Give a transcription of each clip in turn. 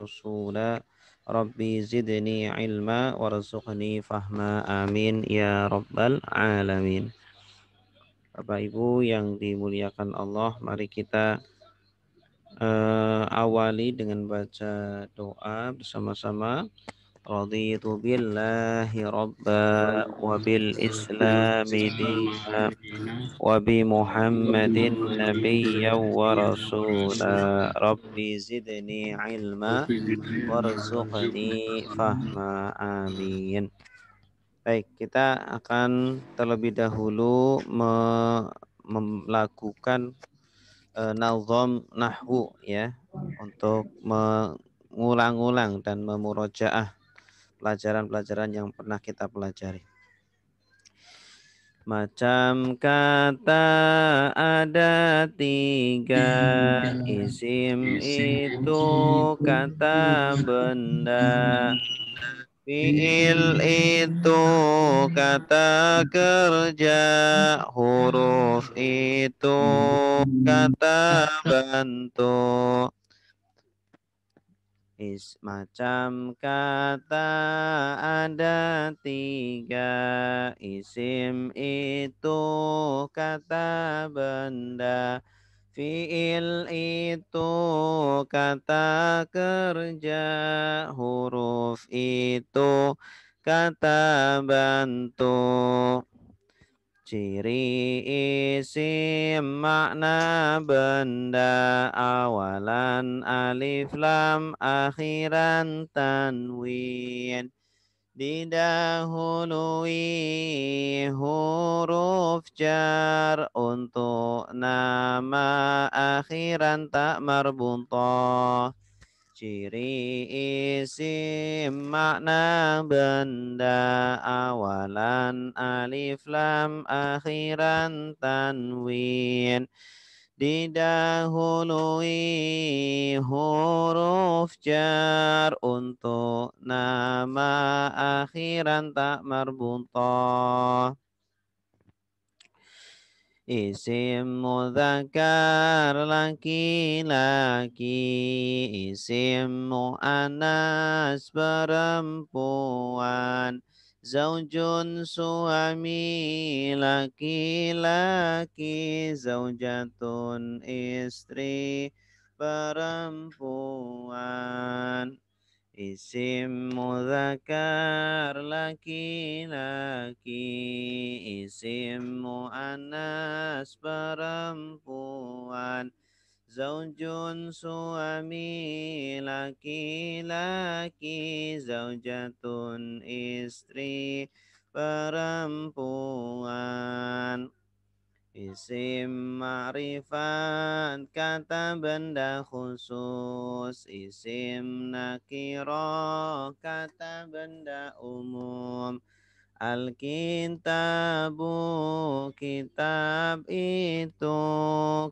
rasula Rabbi zidni ilma warzuqni fahma amin ya rabbal alamin. Bapak Ibu yang dimuliakan Allah, mari kita uh, awali dengan baca doa bersama-sama. رضيت بالله ربا وبالإسلام دينا وبمحمد نبيا ورسولا ربي زدني علما وارزقني فهما آمين Baik, kita akan terlebih dahulu me melakukan e, nahwu ya untuk mengulang-ulang dan memurojaah pelajaran-pelajaran yang pernah kita pelajari. Macam kata ada tiga Isim itu kata benda Fi'il itu kata kerja Huruf itu kata bentuk Is macam kata ada tiga Isim itu kata benda Fi'il itu kata kerja Huruf itu kata bantu Ciri isi makna benda awalan alif lam akhiran tanwin didahului huruf jar untuk nama akhiran tak marbutah ciri isi makna benda awalan alif lam akhiran tanwin didahului huruf jar untuk nama akhiran tak marbutah Isim mudhakar laki-laki, isim mu'anas perempuan, zaujun suami laki-laki, zaujatun istri perempuan. Isim mudhakar laki-laki, isim mu'anas perempuan, zaujun suami laki-laki, zaujatun istri perempuan. Isim ma'rifat kata benda khusus Isim nakiro kata benda umum Alkitabu kitab itu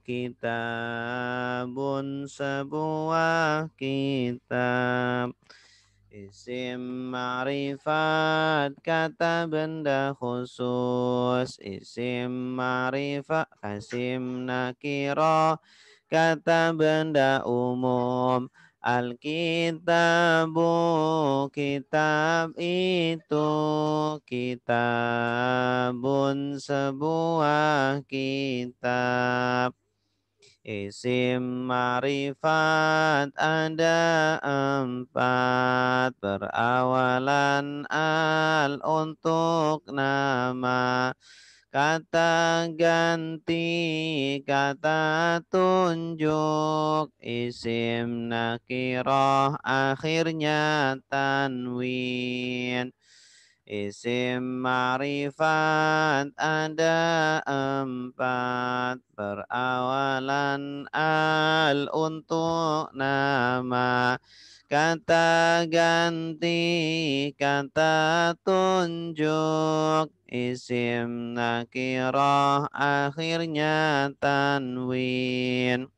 Kitabun sebuah kitab Isim ma'rifat kata benda khusus Isim ma'rifat kasim nakira kata benda umum Alkitabu kitab itu kitabun sebuah kitab Isim marifat ada empat Berawalan al untuk nama Kata ganti, kata tunjuk Isim nakiroh akhirnya tanwin Isim marifat ada empat Perawalan al untuk nama Kata ganti, kata tunjuk Isim nakirah akhirnya tanwin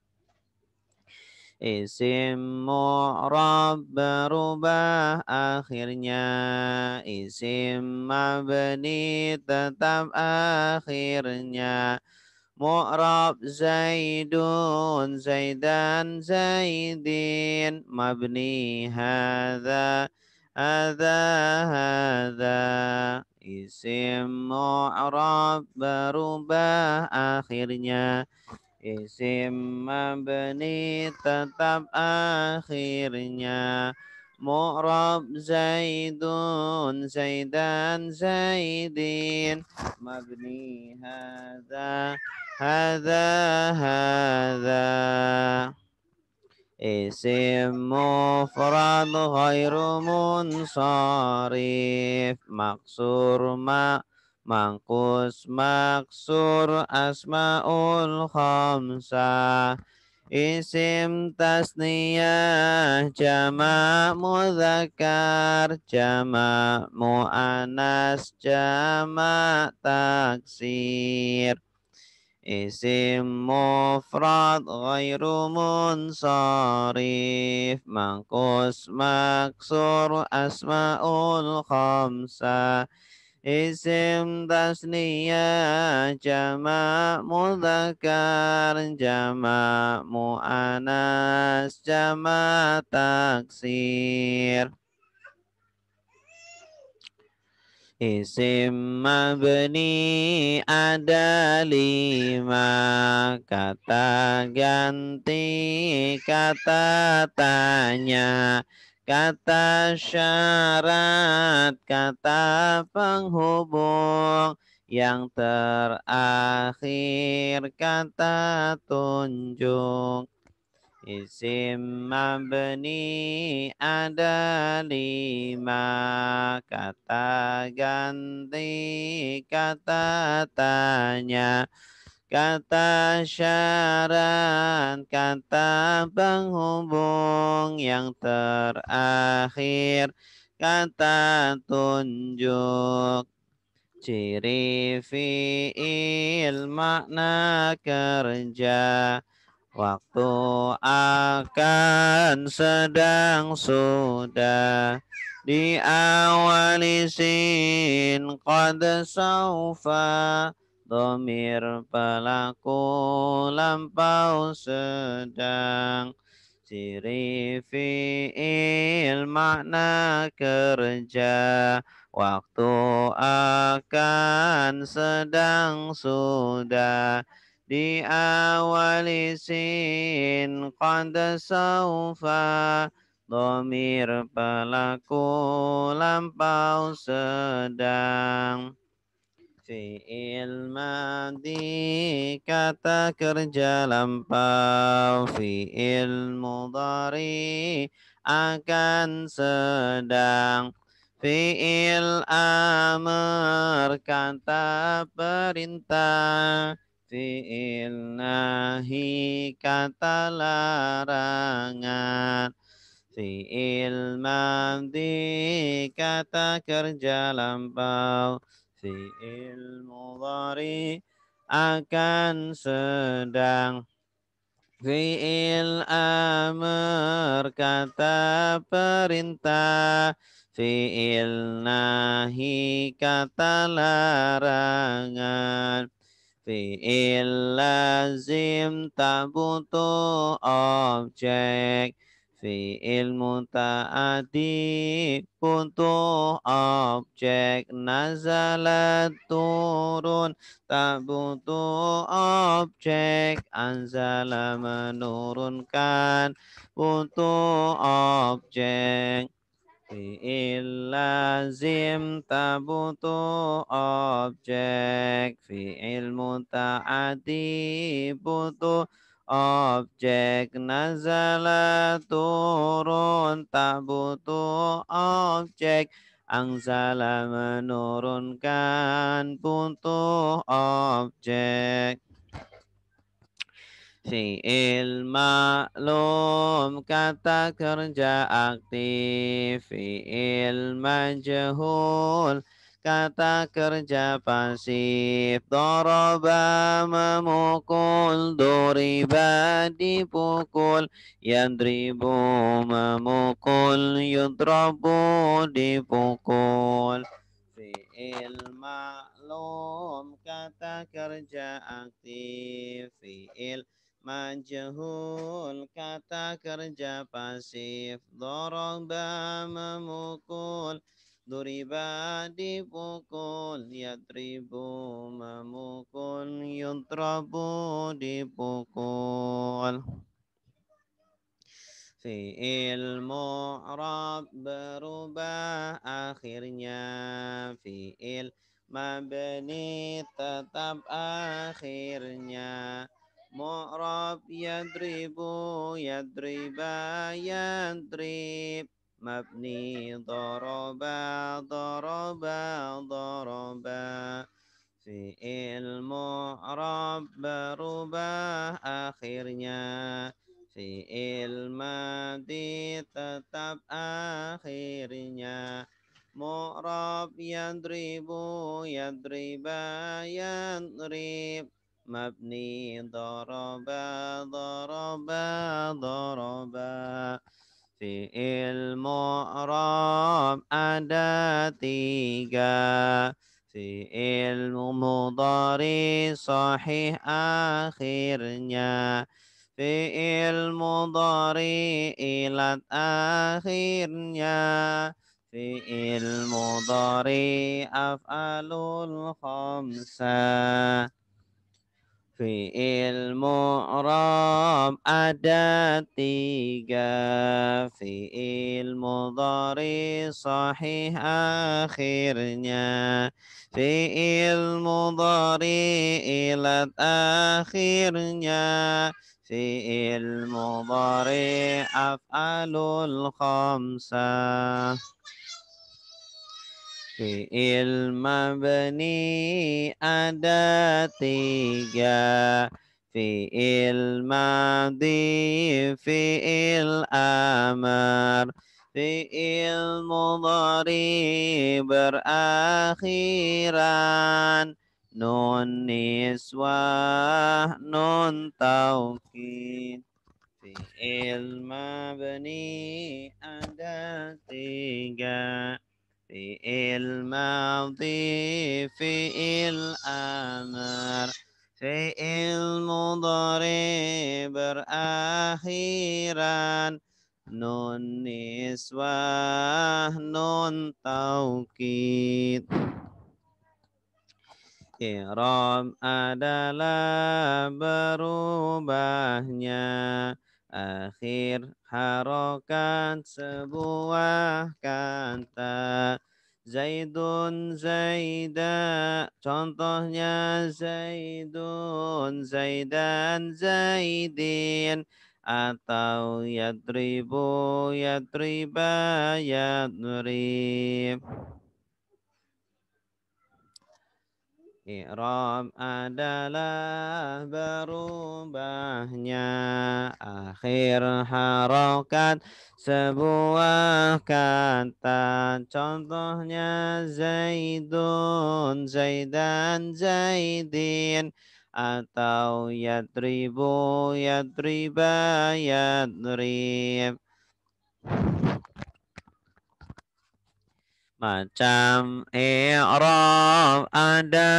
Isim mu'rab berubah akhirnya Isim mabni tetap akhirnya Mu'rab zaidun zaidan zaidin Mabni hadha hadha hadha Isim mu'rab berubah akhirnya Isim mabni tetap akhirnya Mu'rab Zaidun Zaidan Zaidin Mabni hadha Hadha hadha Isim mufrad ghairu munsarif Maksur ma' Mangkus maksur asmaul khamsah Isim tasniyah jama' mudakar jama' mu'anas jama' taksir Isim mufrad ghairu munsarif Mangkus maksur asma'ul khamsah Isim tasniyah jama mudhakar jama mu'anas jama taksir Isim mabni ada lima Kata ganti, kata tanya kata syarat, kata penghubung, yang terakhir kata tunjuk. Isim mabni ada lima kata ganti kata tanya Kata syarat, kata penghubung yang terakhir, kata tunjuk, ciri fi'il makna kerja, waktu akan sedang sudah. Di awal sin qad saufa Domir pelaku lampau sedang Siri fi'il makna kerja Waktu akan sedang sudah Di awali sin qad saufa Domir pelaku lampau sedang Fi'il ilmadi kata kerja lampau Fi'il mudari akan sedang Fi'il amr kata perintah Fi'il nahi kata larangan Fi'il ilmadi kata kerja lampau fi'il mudhari akan sedang fi'il amr kata perintah fi'il nahi kata larangan fi'il lazim tak butuh objek Fi ilmu ta'ati butuh objek nazalat turun tak butuh objek anzala menurunkan butuh objek fi lazim tak butuh objek fi ilmu ta'ati butuh objek nazala turun tak butuh objek angzala menurunkan butuh objek Fi'il maklum kata kerja aktif Fi'il majhul kata kerja pasif Doroba memukul Duriba dipukul Yadribu memukul Yudrabu dipukul Fi'il maklum kata kerja aktif Fi'il Majhul kata kerja pasif Doroba memukul Duriba dipukul, yatribu memukul, yutrabu dipukul. ilmu Arab berubah akhirnya Fi'il mabni tetap akhirnya Mu'rab yadribu yadriba yadrib مبني ضربا ضربا fi ilmu mu'rab berubah akhirnya fi madi tetap akhirnya mu'rab yadribu yadriba yadrib mabni daraba daraba daraba ilmu mu'rab ada tiga ilmu mudari sahih akhirnya ilmu dari ilat akhirnya ilmu dari af'alul khamsah Fi'il mu'rab ada tiga Fi'il mudhari sahih akhirnya Fi'il mudhari ilat akhirnya Fi'il mudhari af'alul khamsah Fi'il mabni ada tiga Fi'il madi Fi'il amar Fi'il mudari berakhiran Nun niswah Nun taukid Fi'il mabni ada tiga fi'il madhi fi'il amar fi'il mudhari berakhiran nun niswah nun taukid Iram adalah berubahnya akhir harokat sebuah kata Zaidun Zaida contohnya Zaidun Zaidan Zaidin atau yatribu yatriba yatrib Iram adalah berubahnya akhir harokat sebuah kata. Contohnya Zaidun, Zaidan, Zaidin atau yatribu, yatriba, yatrib. Macam i'rab ada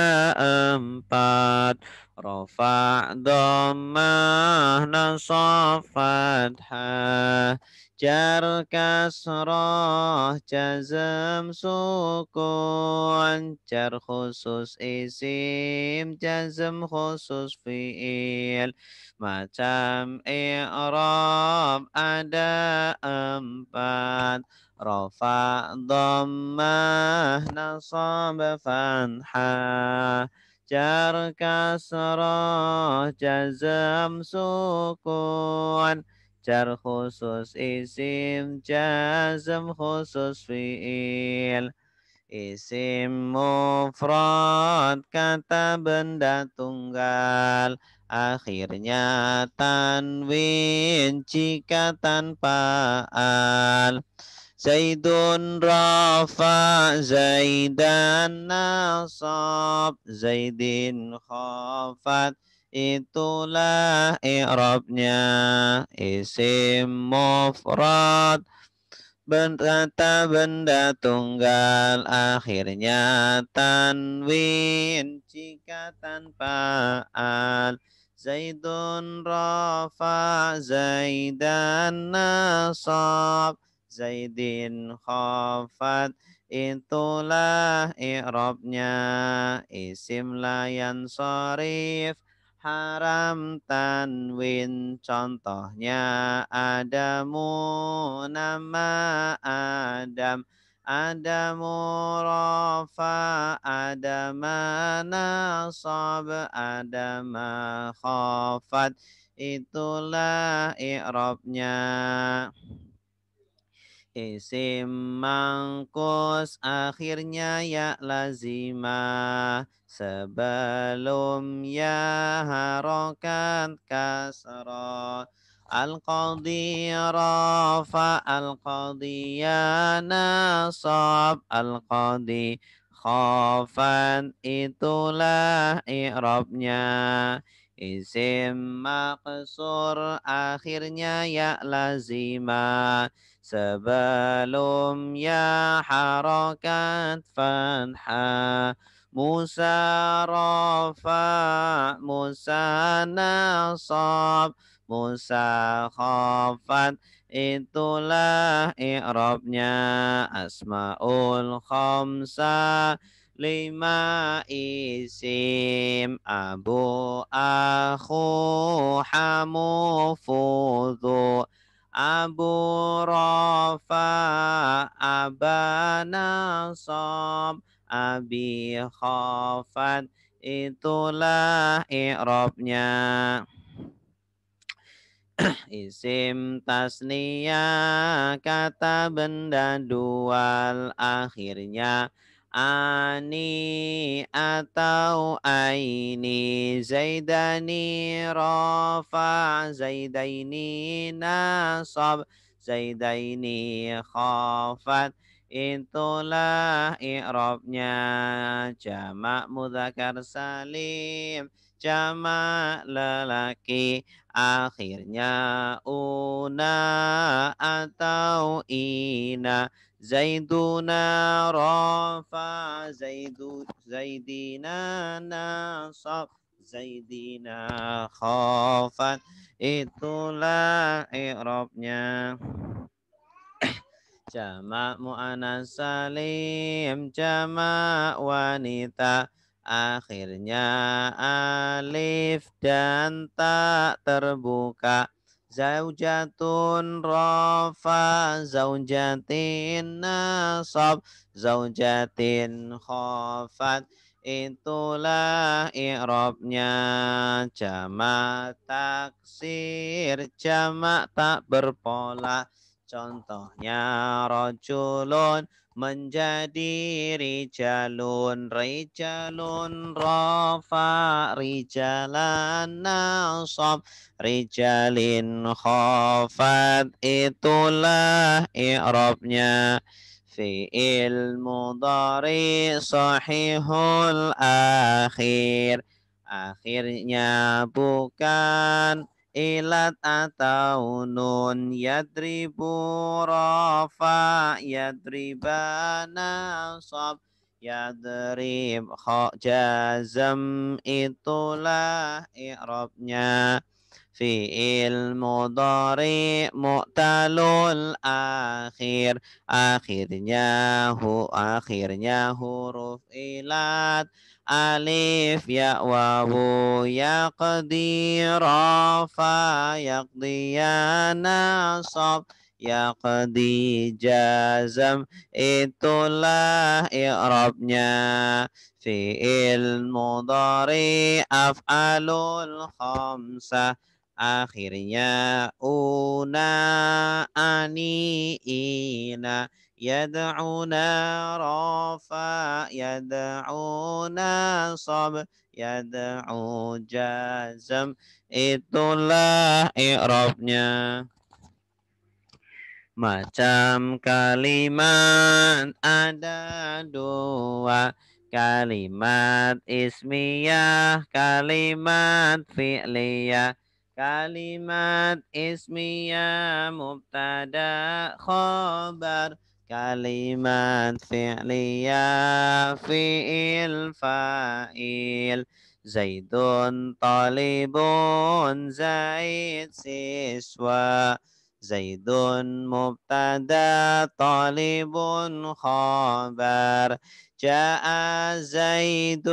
empat Rafa' dhammah nasab fathah Jar kasrah jazam sukun Jar khusus isim jazam khusus fi'il Macam i'rab ada empat Rafa dhammah nasab fanha jar kasrah jazam sukun jar khusus isim jazam khusus fi'il Isim mufrad kata benda tunggal Akhirnya tanwin jika tanpa al Zaidun rafa Zaidan nasab Zaidin khafat Itulah i'rabnya Isim mufrad Kata benda tunggal akhirnya tanwin jika tanpa al Zaidun rafa Zaidan nasab Zaidin khafat itulah i'rabnya isim layan sorif haram tanwin contohnya adamu nama adam adamu rafa adama nasab adama khafat itulah i'rabnya Isim mangkus akhirnya ya lazimah sebelum ya harokat kasroh. Al-Qadhi Rafa Al-Qadhi Ya Nasab Al-Qadhi Khafan itulah I'rabnya Isim maqsur akhirnya ya lazima sebelum ya harakat fathah Musa rafa Musa nasab Musa khafat itulah i'rabnya asmaul khamsa lima isim abu akhu hamu fudu Abu Rafa Abana Sob Abi Khafat Itulah ikrobnya. Isim tasnia kata benda dual akhirnya ani atau aini zaidani rafa zaidaini nasab zaidaini khafat itulah i'rabnya jamak mudzakkar salim jamak lelaki akhirnya una atau ina Zaiduna rafa zaidu zaidina nasab zaidina khafat itulah i'rabnya jamak mu'anas salim jamak wanita akhirnya alif dan ta terbuka Zaujatun rafa zaujatin nasab zaujatin khafat itulah i'rabnya jamak taksir jamak tak berpola contohnya rojulun menjadi rijalun rijalun rafa rijalan nasab rijalin khafat itulah i'rabnya fi'il dari sahihul akhir akhirnya bukan ilat atau nun yadribu rafa yadribana sob yadrib kho jazam itulah i'rabnya fi'il mudari mu'talul akhir akhirnya hu akhirnya huruf ilat alif ya wawu ya qadira fa yaqdiyana sob ya, ya qadi jazam itulah i'rabnya fi'il mudhari af'alul khamsa akhirnya una ani ina yad'una rafa yad'una sab yad'u jazam itulah i'rabnya macam kalimat ada dua kalimat ismiyah kalimat fi'liyah kalimat ismiyah mubtada khabar كلمات فعلية في الفائل زيد طالب زيد سسوى زيد مبتدا طالب خبر جاء زيد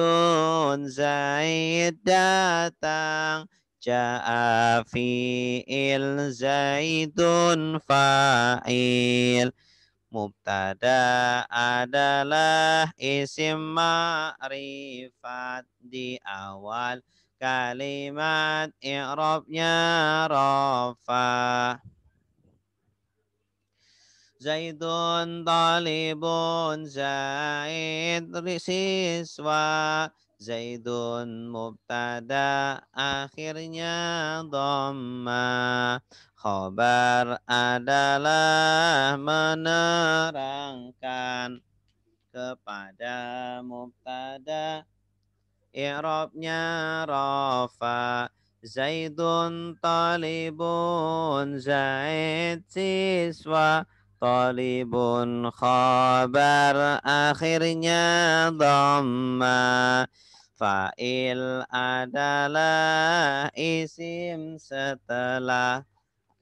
زيد datang جاء فعل زيد فاعل Mubtada adalah isim ma'rifat di awal kalimat i'rabnya rafa. Zaidun talibun Zaid siswa Zaidun mubtada akhirnya dhamma khabar adalah menerangkan kepada mubtada I'rabnya rafa Zaidun talibun Zaid siswa Talibun khabar akhirnya dhamma Fa'il adalah isim setelah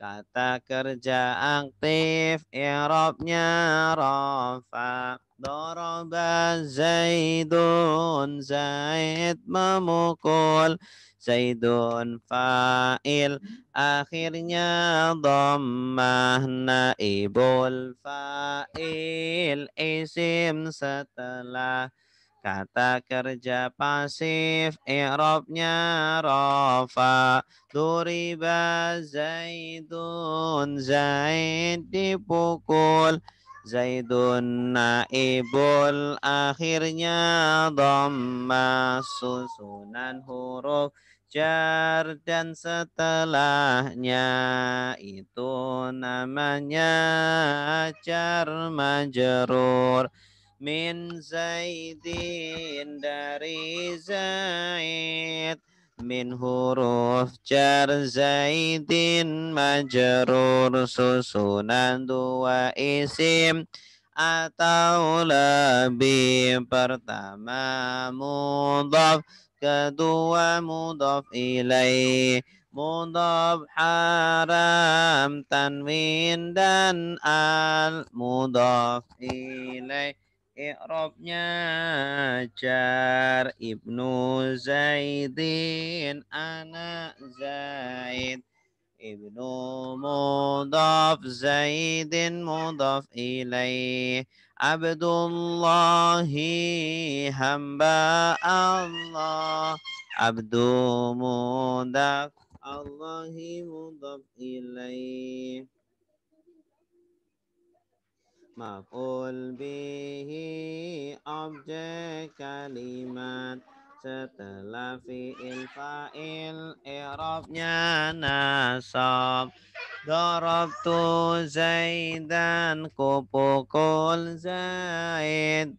kata kerja aktif irobnya rofa doroba zaidun zaid memukul zaidun fa'il akhirnya dhammah naibul fa'il isim setelah Kata kerja pasif i'rabnya rafa duriba zaidun zaid dipukul Zaidun naibul akhirnya dhamma susunan huruf jar dan setelahnya itu namanya jar majrur min zaidin dari zaid min huruf jar zaidin majrur susunan dua isim atau lebih pertama mudhaf kedua mudaf ilaih mudaf haram tanwin dan al mudaf ilaih Irobnya jar ibnu Zaidin anak Zaid ibnu mudaf Zaidin mudaf ilai abdullah hamba Allah Abdu mudaf Allahi mudaf ilai Makul bihi objek kalimat setelah fi'il fa'il i'rabnya nasab tu zaidan kupukul zaid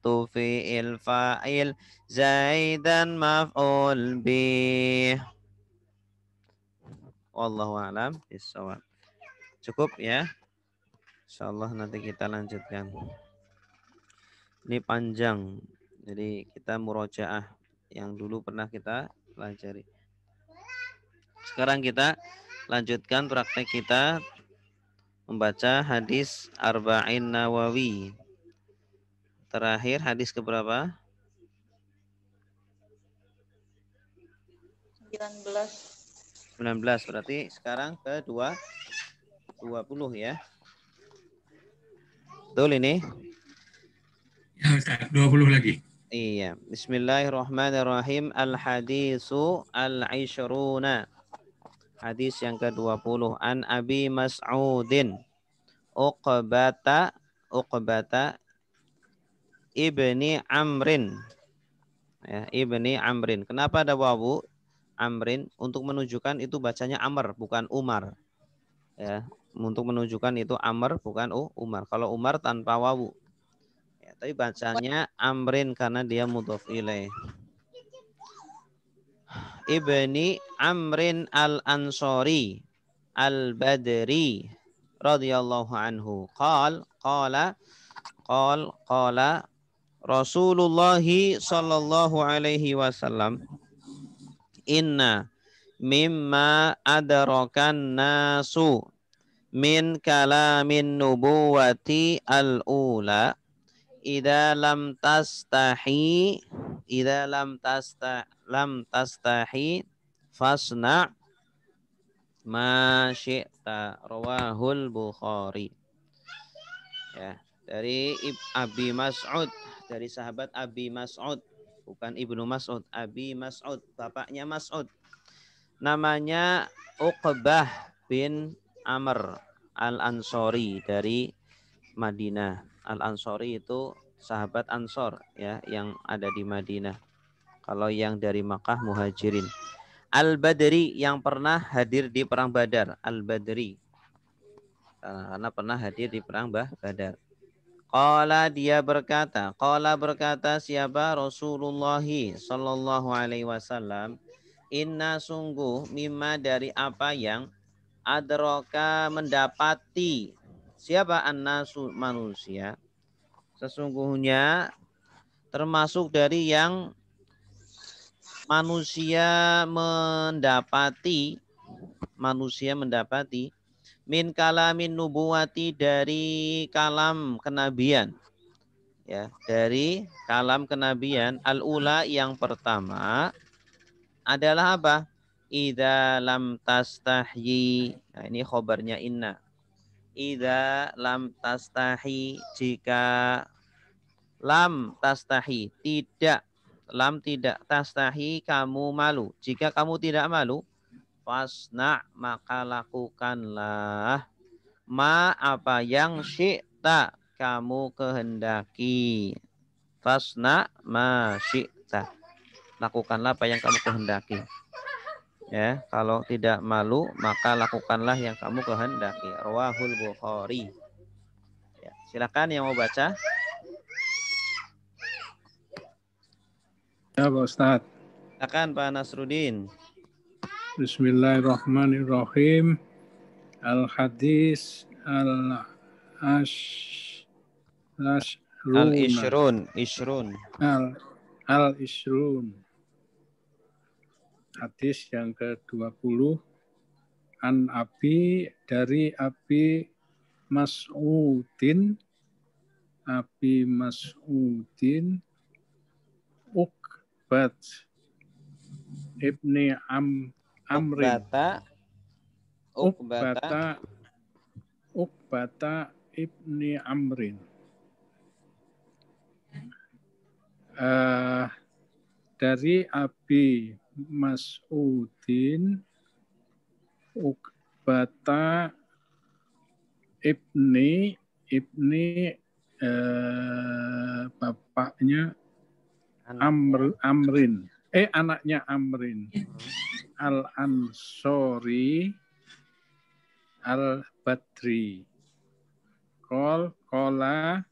tu fi'il fa'il zaidan maf'ul bih Wallahu'alam alam cukup ya Insya Allah nanti kita lanjutkan. Ini panjang. Jadi kita murojaah yang dulu pernah kita pelajari. Sekarang kita lanjutkan praktek kita membaca hadis Arba'in Nawawi. Terakhir hadis keberapa? 19. 19 berarti sekarang ke 2 20 ya. Betul ini? Ya Ustaz, 20 lagi. Iya. Bismillahirrahmanirrahim. Al-hadisu al-ishruna. Hadis yang ke-20. An Abi Mas'udin. Uqbata Uqbata ibni Amrin. Ya, ibni Amrin. Kenapa ada wawu Amrin? Untuk menunjukkan itu bacanya Amr, bukan Umar. Ya, untuk menunjukkan itu Amr bukan oh, Umar. Kalau Umar tanpa wawu. Ya, tapi bacanya Amrin karena dia mudhof ilaih. Ibni Amrin al-Ansori al-Badri radhiyallahu anhu. Qal, qala, qal, qala Rasulullah sallallahu alaihi wasallam inna mimma adarakan nasu min kalamin nubuwati al-ula idza lam tastahi idza lam tasta lam tastahi fasna ma syi'ta rawahul bukhari ya dari Abi Mas'ud dari sahabat Abi Mas'ud bukan Ibnu Mas'ud Abi Mas'ud bapaknya Mas'ud namanya Uqbah bin Amr Al-Ansori dari Madinah. Al-Ansori itu sahabat Ansor ya yang ada di Madinah. Kalau yang dari Makkah Muhajirin. Al-Badri yang pernah hadir di perang Badar, Al-Badri. Eh, karena pernah hadir di perang bah Badar. Qala dia berkata, qala berkata siapa Rasulullah sallallahu alaihi wasallam, inna sungguh mimma dari apa yang adroka mendapati siapa annasu manusia sesungguhnya termasuk dari yang manusia mendapati manusia mendapati min kalamin nubuwati dari kalam kenabian ya dari kalam kenabian al ula yang pertama adalah apa Ida lam tastahi. Nah, ini khobarnya inna. Ida lam tastahi jika lam tastahi tidak lam tidak tastahi kamu malu. Jika kamu tidak malu, fasna maka lakukanlah ma apa yang syikta. kamu kehendaki. Fasna ma syikta. Lakukanlah apa yang kamu kehendaki ya kalau tidak malu maka lakukanlah yang kamu kehendaki rawahul bukhari ya, silakan yang mau baca ya Pak Ustaz silakan Pak Nasrudin Bismillahirrahmanirrahim al hadis al ash al ishrun ishrun al al ishrun hadis yang ke-20 an Abi dari Abi Mas'udin Abi Mas'udin Ukbat Ibni Am Amrin Uqbata Uqbata Ibni Amrin uh, dari Abi Mas Udin, Ukbata Ibni Ibni eh, bapaknya Amr, Amrin eh anaknya Amrin Al Ansori Al Badri Kol Kola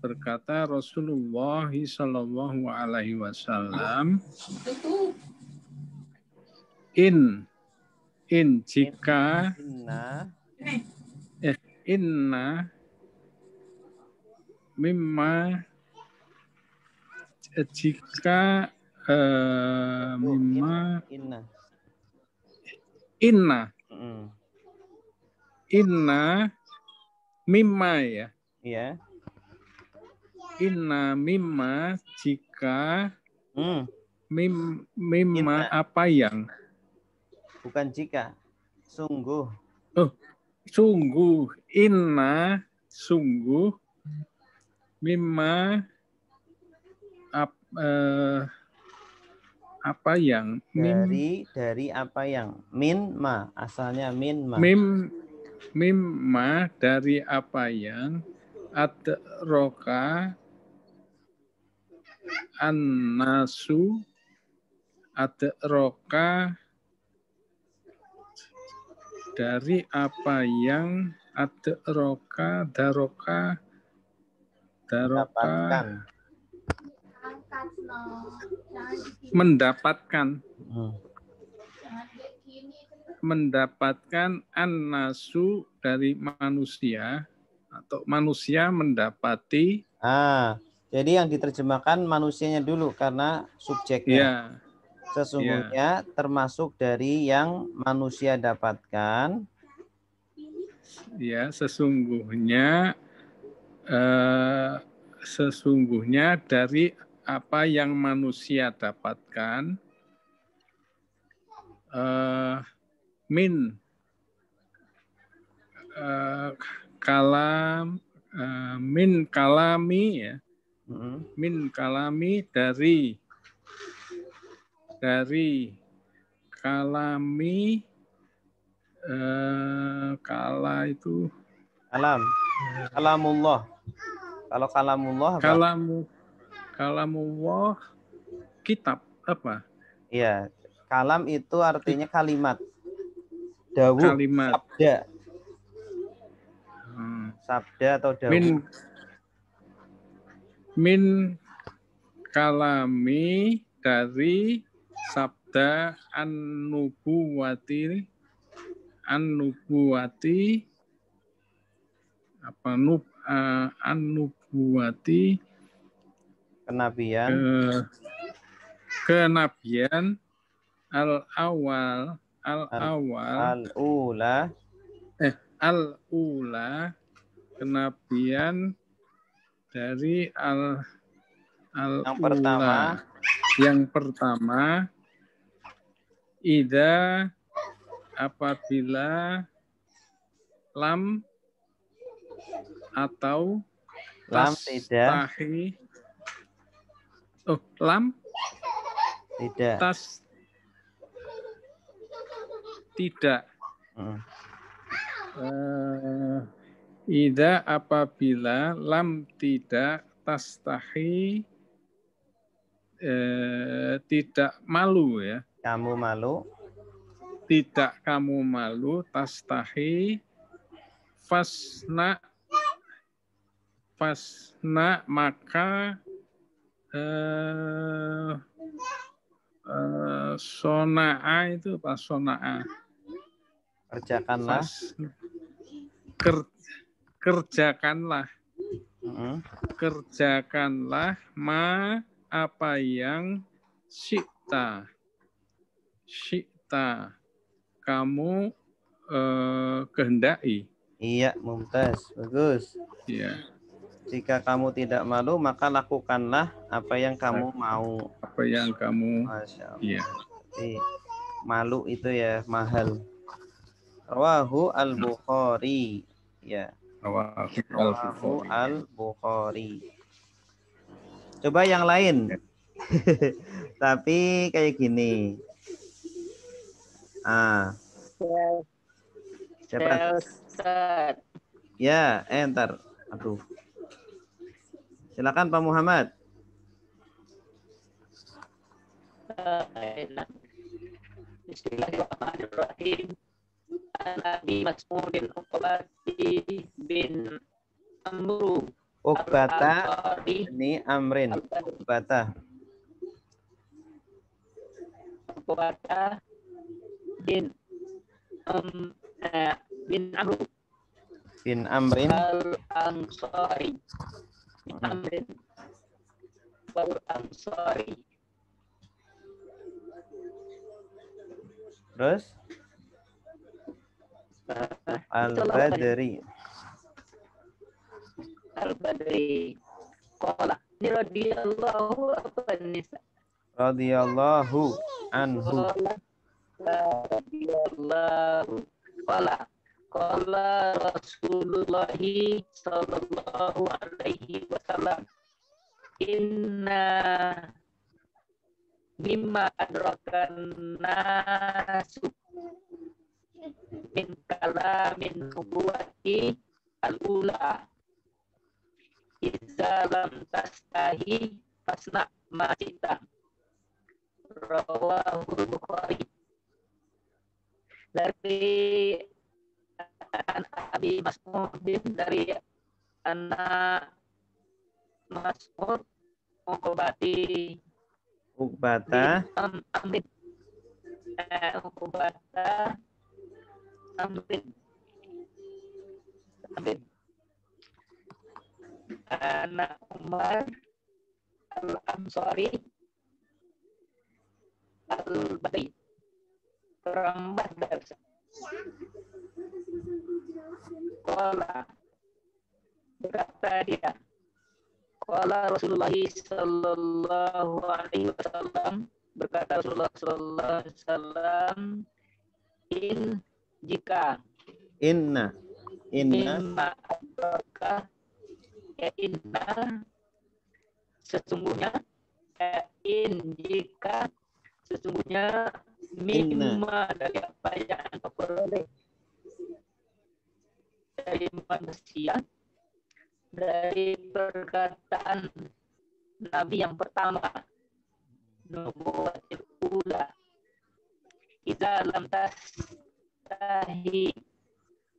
berkata Rasulullah Sallallahu Alaihi Wasallam in in jika inna eh, inna mimma eh, jika uh, mimma inna inna inna mimma ya ya yeah inna mimma jika hmm. mim mimma inna. apa yang bukan jika sungguh oh sungguh inna sungguh mimma ap, eh, apa yang mim, dari dari apa yang min asalnya min mim mimma dari apa yang ad roka An-nasu roka dari apa yang ada roka daroka daroka mendapatkan mendapatkan hmm. an dari manusia atau manusia mendapati ah jadi yang diterjemahkan manusianya dulu karena subjeknya. Yeah. Sesungguhnya yeah. termasuk dari yang manusia dapatkan. Ya, yeah, sesungguhnya uh, sesungguhnya dari apa yang manusia dapatkan uh, min uh, kalam uh, min kalami ya Mm-hmm. Min kalami dari dari kalami eh, kala itu kalam kalamullah kalau kalamullah apa? kalamu kalamullah kitab apa iya kalam itu artinya kalimat dawu kalimat. sabda hmm. sabda atau dawu Min kalami dari sabda an-nubuwati an-nubuwati apa nub uh, an-nubuwati kenabian uh, kenabian al-awal al-awal al-ula eh al-ula kenabian dari al al yang pertama yang pertama ida apabila lam atau lam tidak tahi, oh lam tidak tas tidak hmm. uh, Ida apabila lam tidak tastahi eh, tidak malu ya. Kamu malu. Tidak kamu malu tastahi fasna fasna maka eh, eh, sonaa itu pas sonaa. Kerjakanlah. fasna, ker, kerjakanlah kerjakanlah ma apa yang sita sita kamu eh, kehendaki iya mumtaz bagus iya jika kamu tidak malu maka lakukanlah apa yang kamu mau apa yang kamu iya malu itu ya mahal rawahu al bukhari ya Rawahu al-Bukhari. Coba yang lain. Ya. Tapi kayak gini. Ah. Siapa? Ya, enter. Eh, Aduh. Silakan Pak Muhammad. Eh, Bismillahirrahmanirrahim. Abi bin Uqbati bin Amru Uqbata ini Amrin Uqbata Uqbata bin um, eh, bin Amru bin Amrin Al Ansari bin hmm. Amrin Al Ansari Terus? Al-Badri. Al-Badri. Qala radhiyallahu anhu. Radhiyallahu anhu. Radhiyallahu qala qala Rasulullah sallallahu alaihi wasallam inna mimma adrakan nasu min kalamin nubuwati al-ula Iza lam tastahi fasna masita rawahu Bukhari Dari Abi bin dari anak Mas'ud Mukobati Ukbata Amrit eh, Ukbata amin, amin, anak Umar al sorry, Al-Badri orang Badar Kola berkata dia Kola Rasulullah Sallallahu Alaihi Wasallam berkata Rasulullah Sallallahu Alaihi Wasallam in jika inna inna maka ya inna sesungguhnya ya in jika sesungguhnya mimma dari apa yang engkau peroleh dari manusia dari perkataan Nabi yang pertama Nubuatul ula kita lantas lillahi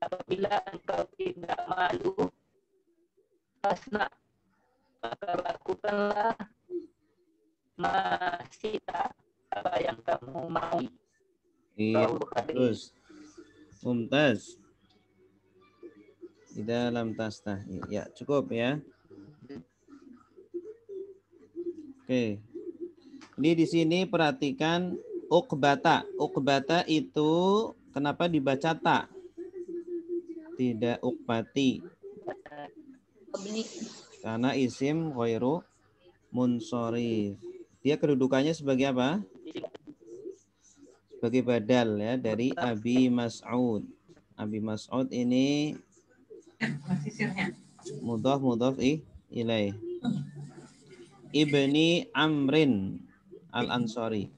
apabila engkau tidak malu fasna maka lakukanlah tak apa yang kamu mau iya terus mumtaz di dalam tastahi ya cukup ya oke ini di sini perhatikan ukbata ukbata itu Kenapa dibaca tak? Tidak ukpati. Karena isim khairu munsorif. Dia kedudukannya sebagai apa? Sebagai badal ya dari Abi Mas'ud. Abi Mas'ud ini mudhaf mudhaf ih ilaih. Ibni Amrin al Ansori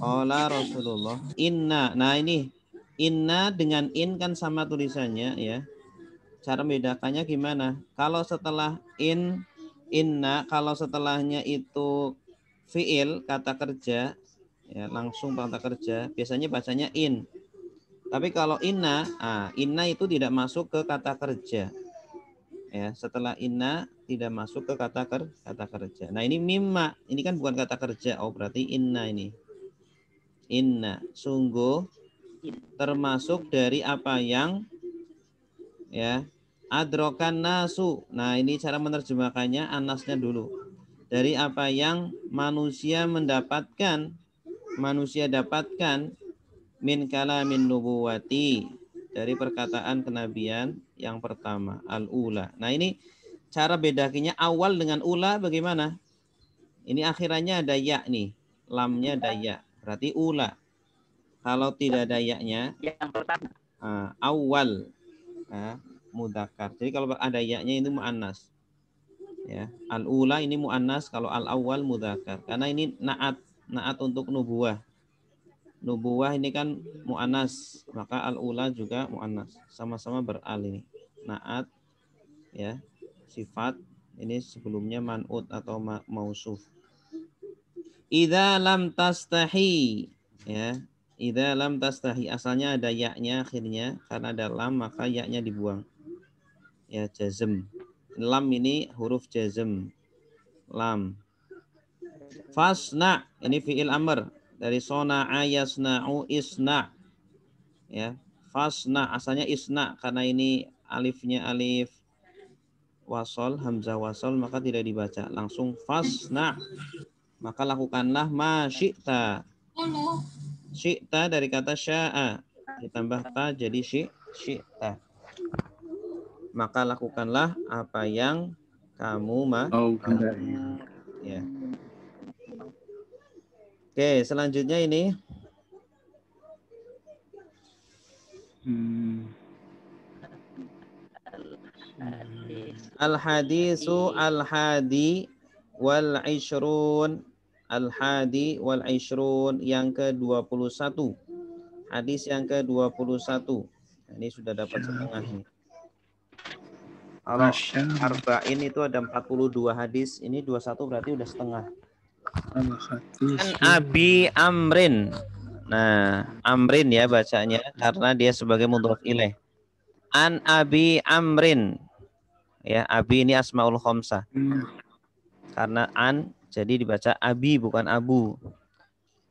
ola Rasulullah inna. Nah ini inna dengan in kan sama tulisannya ya. Cara membedakannya gimana? Kalau setelah in inna kalau setelahnya itu fiil kata kerja ya langsung kata kerja biasanya bacanya in. Tapi kalau inna, ah inna itu tidak masuk ke kata kerja. Ya, setelah inna tidak masuk ke kata ker, kata kerja. Nah, ini mimma, ini kan bukan kata kerja. Oh, berarti inna ini. Inna, sungguh termasuk dari apa yang ya adrokan nasu. Nah, ini cara menerjemahkannya anasnya dulu. Dari apa yang manusia mendapatkan, manusia dapatkan min kalamin nubuwati dari perkataan kenabian yang pertama al-ula. Nah, ini cara bedakinya awal dengan ula bagaimana? Ini akhirannya ada ya nih, lamnya daya. Berarti ula. Kalau tidak ada yaknya. Yang pertama. Uh, awal. Uh, mudakar. Jadi kalau ada yaknya itu mu'annas. Ya. Al-ula ini mu'annas. Kalau al-awal mudakar. Karena ini naat. Naat untuk nubuah. Nubuah ini kan mu'annas. Maka al-ula juga mu'annas. Sama-sama beral ini. Naat. Ya. Sifat. Ini sebelumnya manut atau ma mausuf. Idza lam tastahi ya. Idza lam tastahi asalnya ada yaknya akhirnya karena ada lam maka yaknya dibuang. Ya jazm. Lam ini huruf jazm. Lam. Fasna ini fiil amr dari sona ayasna'u isna. Ya. Fasna asalnya isna karena ini alifnya alif wasol hamzah wasol maka tidak dibaca langsung fasna maka lakukanlah ma syi'ta. Syi'ta dari kata sya'a. Ditambah ta jadi syi, syi'ta. Maka lakukanlah apa yang kamu mau. Oh, ya. Oke, selanjutnya ini. Hmm. Al hadisu al hadi wal ishrun. Al-Hadi wal Aishrun yang ke-21. Hadis yang ke-21. Nah, ini sudah dapat setengah nih. Kalau Arba'in itu ada 42 hadis, ini 21 berarti udah setengah. An Abi Amrin. Nah, Amrin ya bacanya karena dia sebagai mudhof ilaih. An Abi Amrin. Ya, Abi ini Asmaul Khomsah. Hmm. Karena An jadi dibaca abi bukan abu.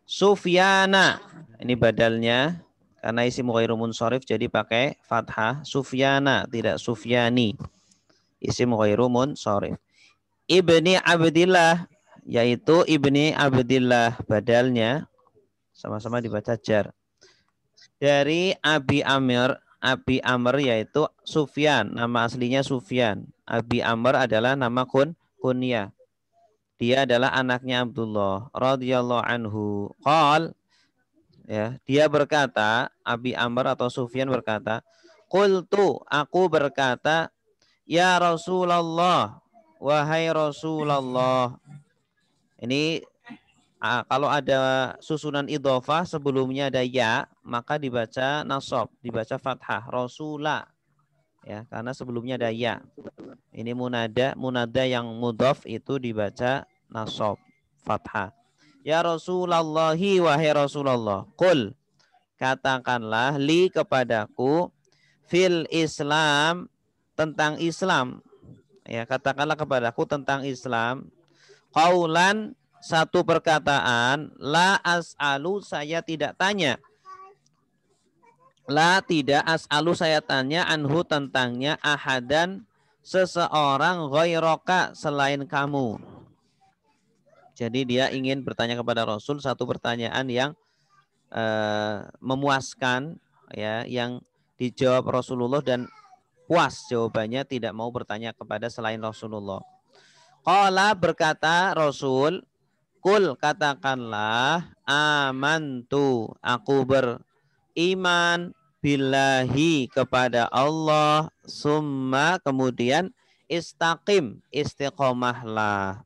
Sufyana. Ini badalnya. Karena isi mughairu munsorif jadi pakai fathah. Sufyana, tidak Sufyani. Isi mughairu munsorif. Ibni Abdillah. Yaitu Ibni Abdillah. Badalnya sama-sama dibaca jar. Dari Abi Amir. Abi Amr yaitu Sufyan. Nama aslinya Sufyan. Abi Amr adalah nama kun, kunyah. Dia adalah anaknya Abdullah radhiyallahu anhu. Qal ya, dia berkata, Abi Amr atau Sufyan berkata, "Qultu, aku berkata, ya Rasulullah, wahai Rasulullah." Ini kalau ada susunan idhofah sebelumnya ada ya, maka dibaca nasab, dibaca fathah, Rasulah ya karena sebelumnya ada iya, ya ini munada munada yang mudhof itu dibaca nasab fathah ya rasulallahi wahai rasulullah kul katakanlah li kepadaku fil islam tentang islam ya katakanlah kepadaku tentang islam kaulan satu perkataan la as'alu saya tidak tanya La tidak as'alu saya tanya anhu tentangnya ahadan seseorang ghoiroka selain kamu. Jadi dia ingin bertanya kepada Rasul satu pertanyaan yang uh, memuaskan ya yang dijawab Rasulullah dan puas jawabannya tidak mau bertanya kepada selain Rasulullah. Qala berkata Rasul, kul katakanlah amantu aku ber iman billahi kepada Allah summa kemudian istaqim istiqomahlah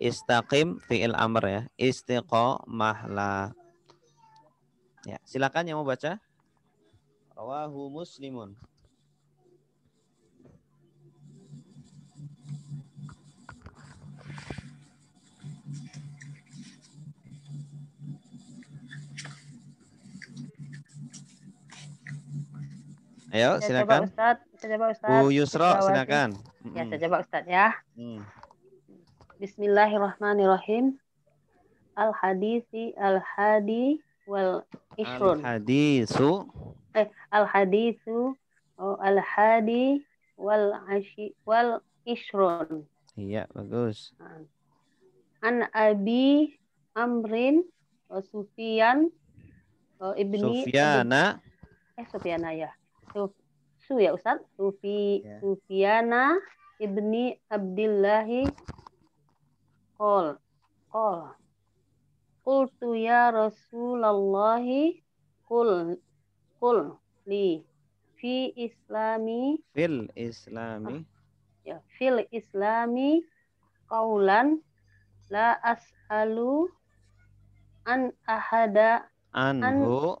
istaqim fi'il amr ya istiqomahlah ya silakan yang mau baca rawahu muslimun Ayo, saya silakan. saya coba Ustaz. Bu Yusro, silakan. Ya, saya coba Ustaz ya. Hmm. Bismillahirrahmanirrahim. Al hadisi al hadi wal ishrun. Al hadisu. Eh, al hadisu oh, al hadi wal ashi wal ishrun. Iya, bagus. Nah. An Abi Amrin oh, Sufyan oh, Ibni Sufyana. eh, Sufyana ya. Su, su ya Ustaz? Sufi yeah. Sufiana ibni Abdillahi Kol, Kol Qultu ya Rasulullah Kul. Kul. li fi islami fil islami ya fil islami Kaulan, la as'alu an ahada anhu an,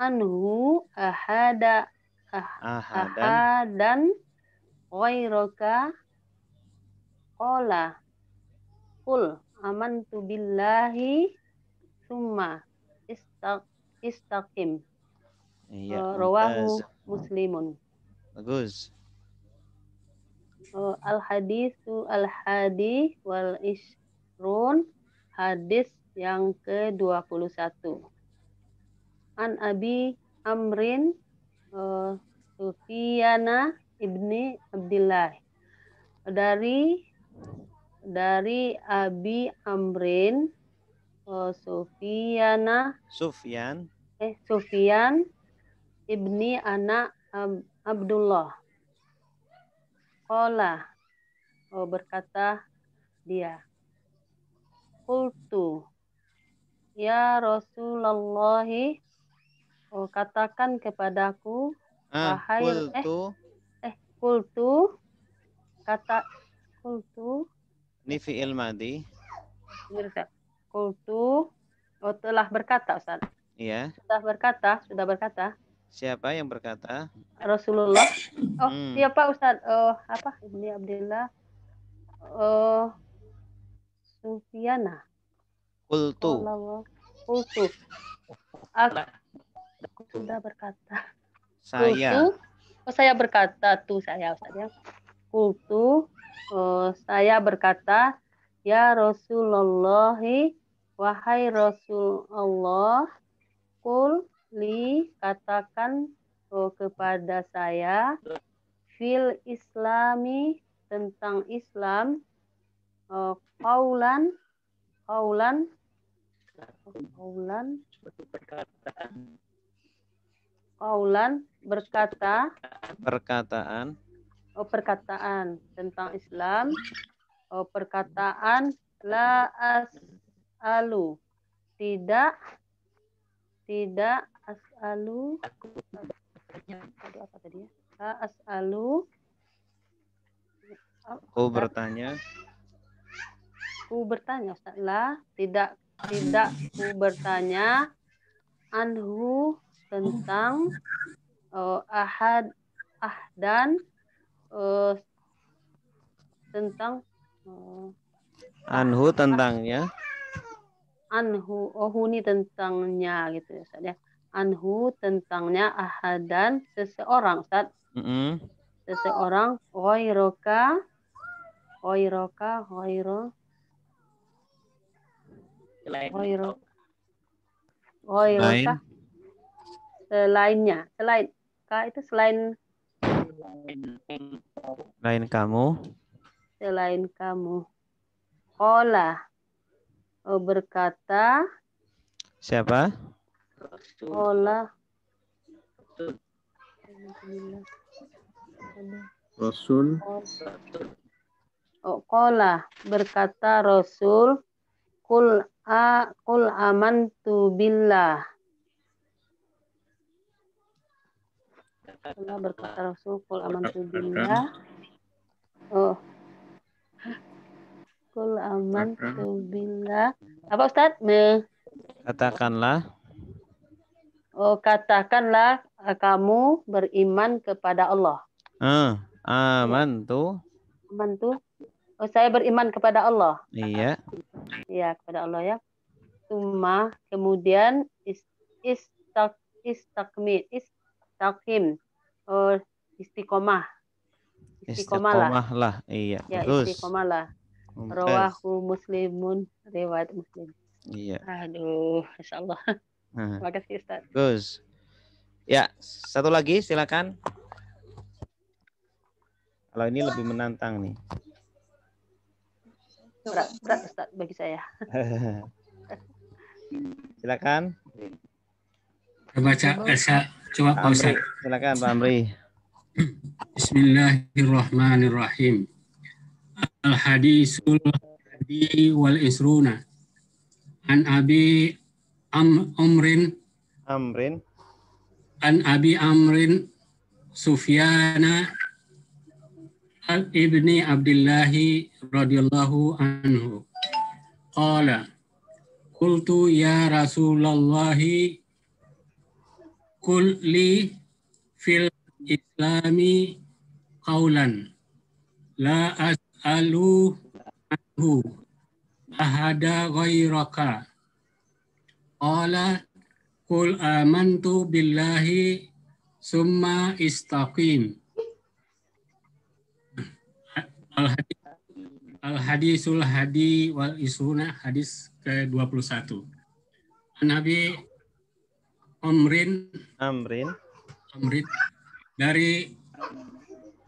anhu ahada ah, ahadan, ahadan ghairaka qala aman tu billahi summa istaq, istaqim iya, uh, rawahu muslimun bagus uh, al hadisu al hadi wal isrun hadis yang ke-21 an Abi Amrin uh, ibni Abdullah dari dari Abi Amrin uh, eh, Sufiyana Sufyan eh Sufyan ibni anak Ab, Abdullah Kola oh, berkata dia Kultu Ya Rasulullah Oh, katakan kepadaku, ah, wahai kultu. eh, eh kultu kata kultu ini fi'il madi. Kultu oh telah berkata Ustaz. Iya. Sudah berkata, sudah berkata. Siapa yang berkata? Rasulullah. Oh, hmm. siapa Ustaz? Oh, apa? Ibnu Abdullah. Oh, Sufiana. Kultu. Kultu. Aku, aku sudah berkata saya kultu, oh, saya berkata tuh saya saja kultu oh, saya berkata ya Rasulullah wahai Rasul Allah kul li katakan oh, kepada saya fil islami tentang Islam oh, kaulan kaulan oh, kaulan perkataan Kaulan berkata perkataan oh perkataan tentang Islam oh perkataan la as'alu tidak tidak as'alu alu apa tadi ya la as'alu aku bertanya aku bertanya Ustaz la tidak tidak aku bertanya anhu tentang uh, ahad ah dan uh, eh, tentang uh, anhu tentangnya anhu ohuni tentangnya gitu ya Ustaz ya. anhu tentangnya dan seseorang Ustaz mm -hmm. seseorang ro ghairoka ghairo ghairoka roka selainnya eh, selain kak itu selain selain kamu selain kamu kola oh, berkata siapa kola Rasul Oh, kola berkata Rasul kul a kul aman tu billah Allah berkat kul aman tubillah. Oh. Kul aman tubillah. Apa Ustaz? Me. Katakanlah. Oh, katakanlah eh, kamu beriman kepada Allah. Ah, aman tuh. Aman tuh. Oh, saya beriman kepada Allah. Iya. Iya, kepada Allah ya. Cuma kemudian is, is, tak, is takim uh, istiqomah. Istiqomah lah. lah. Iya, ya, terus. Istiqomah lah. Rawahu muslimun riwayat muslim. Iya. Aduh, insya Allah. Hmm. Terima kasih Ustaz. Terus. Ya, satu lagi silakan. Kalau ini lebih menantang nih. Berat, berat Ustaz bagi saya. silakan. Baca Elsa, eh, coba Pak Ustaz. Silakan Pak Amri. Bismillahirrahmanirrahim. Al-hadisul hadi wal isruna. An Abi Am Umrin Amrin An Abi Amrin Sufyana Al Ibni Abdullah radhiyallahu anhu. Qala Qultu ya Rasulullahi kulli fil islami kaulan la as'alu anhu ahada ghairaka qala kul amantu billahi summa istaqim al hadis al hadisul hadi wal isuna hadis ke-21 Nabi Amrin. Amrin. Amrin. Dari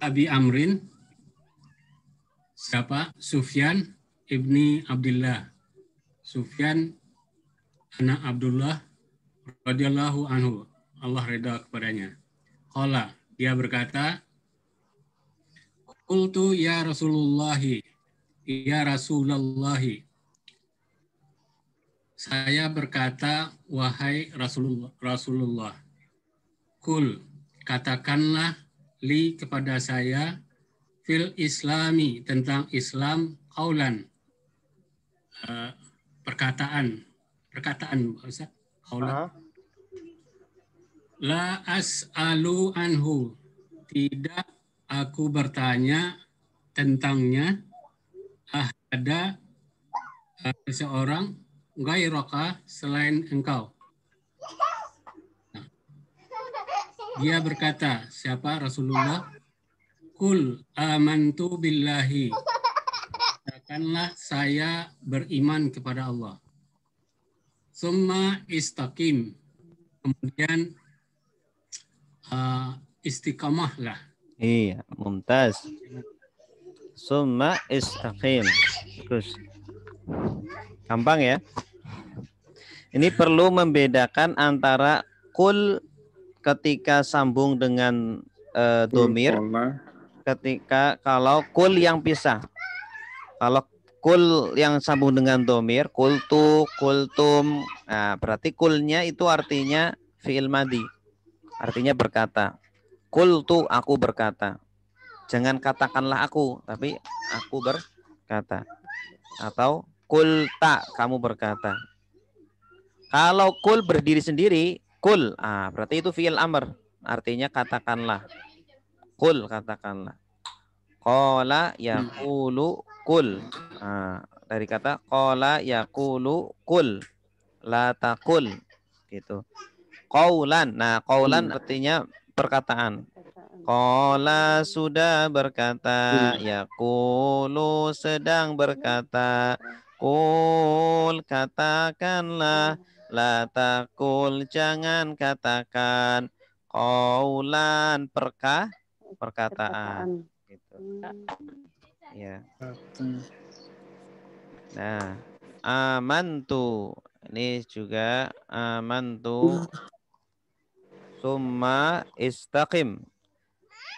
Abi Amrin. Siapa? Sufyan ibni Abdullah. Sufyan anak Abdullah radhiyallahu anhu. Allah reda kepadanya. Kala dia berkata, Kultu ya Rasulullahi, ya Rasulullahi, saya berkata, wahai Rasulullah, Rasulullah kul, katakanlah li kepada saya fil islami tentang Islam kaulan uh, eh, perkataan perkataan bahasa kaulan La as la anhu tidak aku bertanya tentangnya ah uh, seorang gairaka selain engkau. Nah, dia berkata, siapa Rasulullah? Kul amantu billahi. Katakanlah saya beriman kepada Allah. Summa istakim, Kemudian uh, istiqamahlah. Iya, mumtaz. Summa istakim, Terus. Gampang ya. Ini perlu membedakan antara kul ketika sambung dengan uh, domir, ketika kalau kul yang pisah. Kalau kul yang sambung dengan domir, kultu, kultum. Nah, berarti kulnya itu artinya fi'il madi. Artinya berkata. Kultu aku berkata. Jangan katakanlah aku, tapi aku berkata. Atau Kul tak kamu berkata. Kalau kul berdiri sendiri, kul. Ah, berarti itu fi'il amr. Artinya katakanlah. Kul katakanlah. Kola ya kulu kul. Ah, dari kata kola ya kulu kul. La takul. Gitu. Kaulan. Nah, kaulan hmm. artinya perkataan. Kola sudah berkata, Ya hmm. yakulu sedang berkata, Kul katakanlah hmm. La takul jangan katakan Kaulan perkah Perkataan, Gitu. Hmm. Ya Nah Amantu Ini juga Amantu Summa istaqim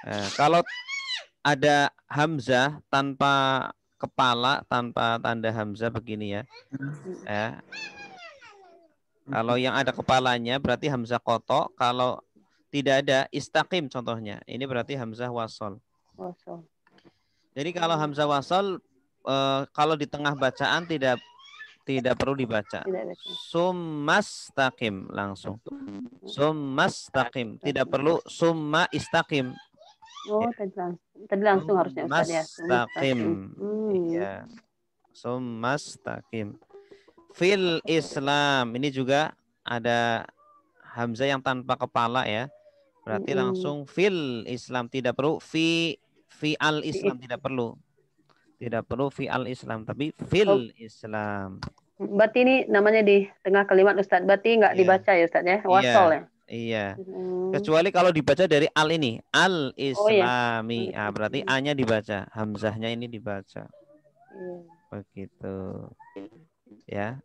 nah, Kalau ada Hamzah tanpa kepala tanpa tanda hamzah begini ya. Hmm. ya. Kalau yang ada kepalanya berarti hamzah koto. Kalau tidak ada istakim contohnya. Ini berarti hamzah wasol. Jadi kalau hamzah wasol eh, kalau di tengah bacaan tidak tidak perlu dibaca. Summas takim langsung. Summas takim. Tidak perlu summa istakim. Oh, iya. tadi langsung, harusnya Ustaz ya. Mustaqim. Hmm. Ya. So, takim Fil Islam. Ini juga ada hamzah yang tanpa kepala ya. Berarti hmm. langsung fil Islam tidak perlu fi fi al Islam tidak perlu. Tidak perlu fi al Islam tapi fil oh. Islam. Berarti ini namanya di tengah kalimat Ustaz. Berarti nggak yeah. dibaca ya Ustaz ya? Iya. Wasol yeah. ya? Iya. Hmm. Kecuali kalau dibaca dari al ini, al islami. Oh, iya. ah, berarti a-nya dibaca, hamzahnya ini dibaca. Hmm. Begitu. Ya.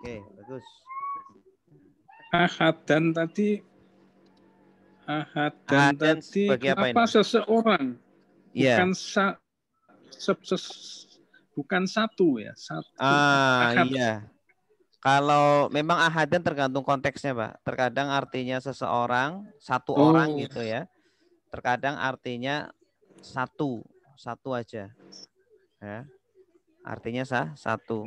Oke, bagus. Ahad dan tadi Ahad dan, Ahad tadi apa, apa ini? seseorang. Yeah. Bukan sa, se, se, bukan satu ya, satu. Ah, Ahad. iya kalau memang ahadan tergantung konteksnya, Pak. Terkadang artinya seseorang, satu oh. orang gitu ya. Terkadang artinya satu, satu aja. Ya. Artinya sah satu.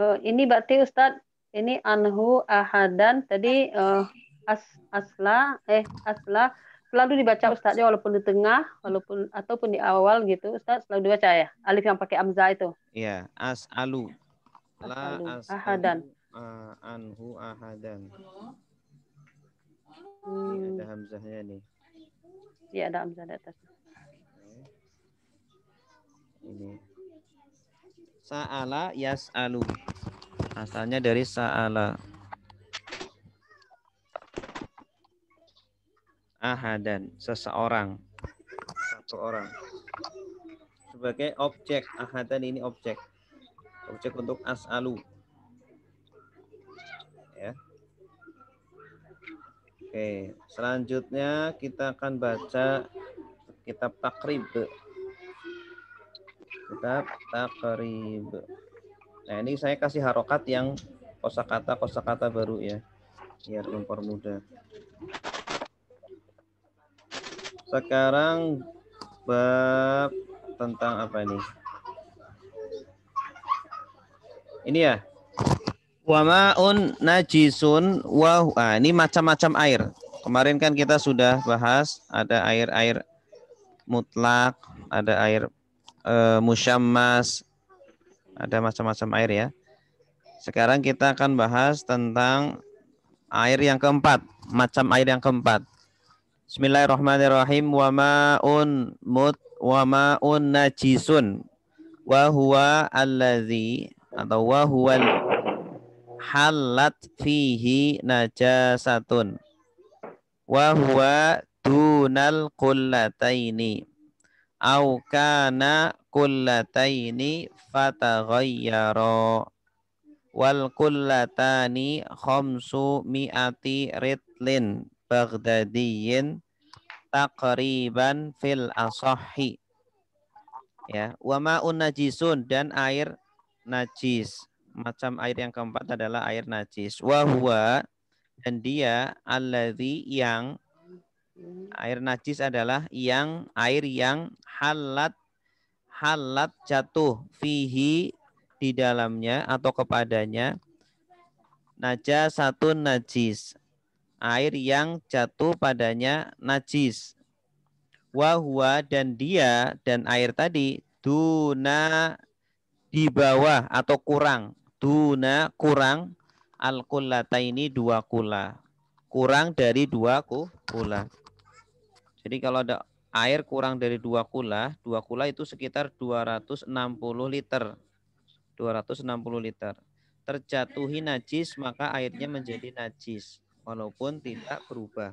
Oh, ini berarti Ustadz, ini anhu ahadan tadi uh, as asla eh asla selalu dibaca ya walaupun di tengah walaupun ataupun di awal gitu Ustadz selalu dibaca ya alif yang pakai amza itu iya as alu la ahadan anhu ahadan hmm. ada hamzahnya nih ya ada hamzah di atas ini Sa'ala yas'alu. Asalnya dari sa'ala. Ahadan, seseorang. Satu orang. Sebagai objek, ahadan ini objek objek untuk as'alu. Ya. Oke, selanjutnya kita akan baca kitab takrib. Kitab takrib. Nah, ini saya kasih harokat yang kosakata kosakata baru ya, biar mempermudah. Sekarang bab tentang apa nih? ini ya. Wama'un najisun wah wah ini macam-macam air. Kemarin kan kita sudah bahas ada air-air mutlak, ada air e, musyammas, ada macam-macam air ya. Sekarang kita akan bahas tentang air yang keempat, macam air yang keempat. Bismillahirrahmanirrahim. Wama'un mut wama'un najisun wa huwa allazi atau wahwal halat fihi najasatun wa dunal kullataini au kana kullataini fataghayyara wal kullatani khamsu mi'ati ritlin baghdadiyin takriban fil asahi ya wa ma'un najisun dan air najis. Macam air yang keempat adalah air najis. Wahwa dan dia alladhi yang air najis adalah yang air yang halat halat jatuh fihi di dalamnya atau kepadanya satu najis air yang jatuh padanya najis wahwa dan dia dan air tadi duna di bawah atau kurang duna kurang al ini dua kula kurang dari dua kula jadi kalau ada air kurang dari dua kula dua kula itu sekitar 260 liter 260 liter terjatuhi najis maka airnya menjadi najis walaupun tidak berubah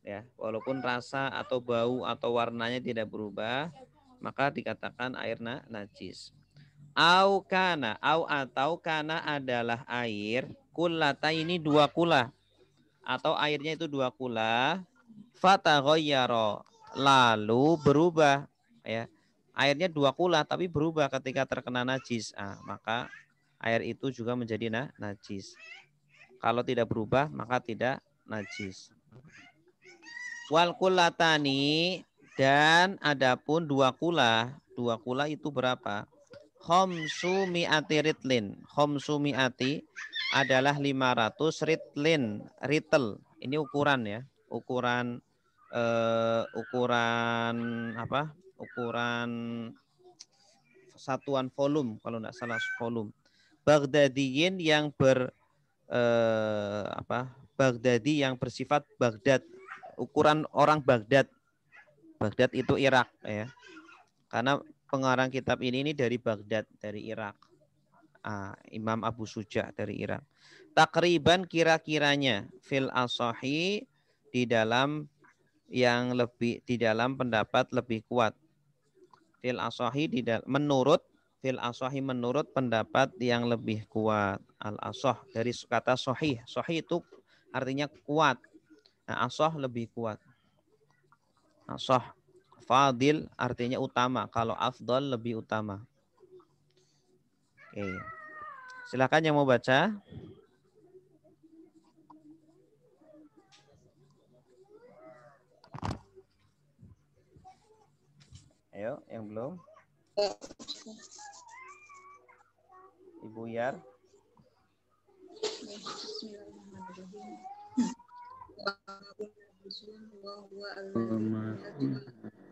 ya walaupun rasa atau bau atau warnanya tidak berubah maka dikatakan air najis Au kana, au atau kana adalah air. Kulata ini dua kula. Atau airnya itu dua kula. Fataghoyyaro. Lalu berubah. ya Airnya dua kula tapi berubah ketika terkena najis. nah, maka air itu juga menjadi nah najis. Kalau tidak berubah maka tidak najis. Wal kulatani dan adapun dua kula. Dua kula itu berapa? khomsu mi'ati ritlin. Khomsu mi'ati adalah 500 ritlin. Ritel. Ini ukuran ya. Ukuran uh, ukuran apa? Ukuran satuan volume kalau tidak salah volume. Baghdadiyin yang ber eh, apa? Baghdadi yang bersifat Baghdad. Ukuran orang Baghdad. Baghdad itu Irak ya. Karena pengarang kitab ini ini dari Baghdad, dari Irak. Ah, Imam Abu Suja dari Irak. Takriban kira-kiranya fil asohi di dalam yang lebih di dalam pendapat lebih kuat. Fil asohi di menurut fil asohi menurut pendapat yang lebih kuat al asoh dari kata sohi sohi itu artinya kuat. Nah, asoh lebih kuat. asoh Fadil artinya utama. Kalau afdol lebih utama. Oke. Silakan yang mau baca. Ayo, yang belum. Ibu Yar. Bismillahirrahmanirrahim.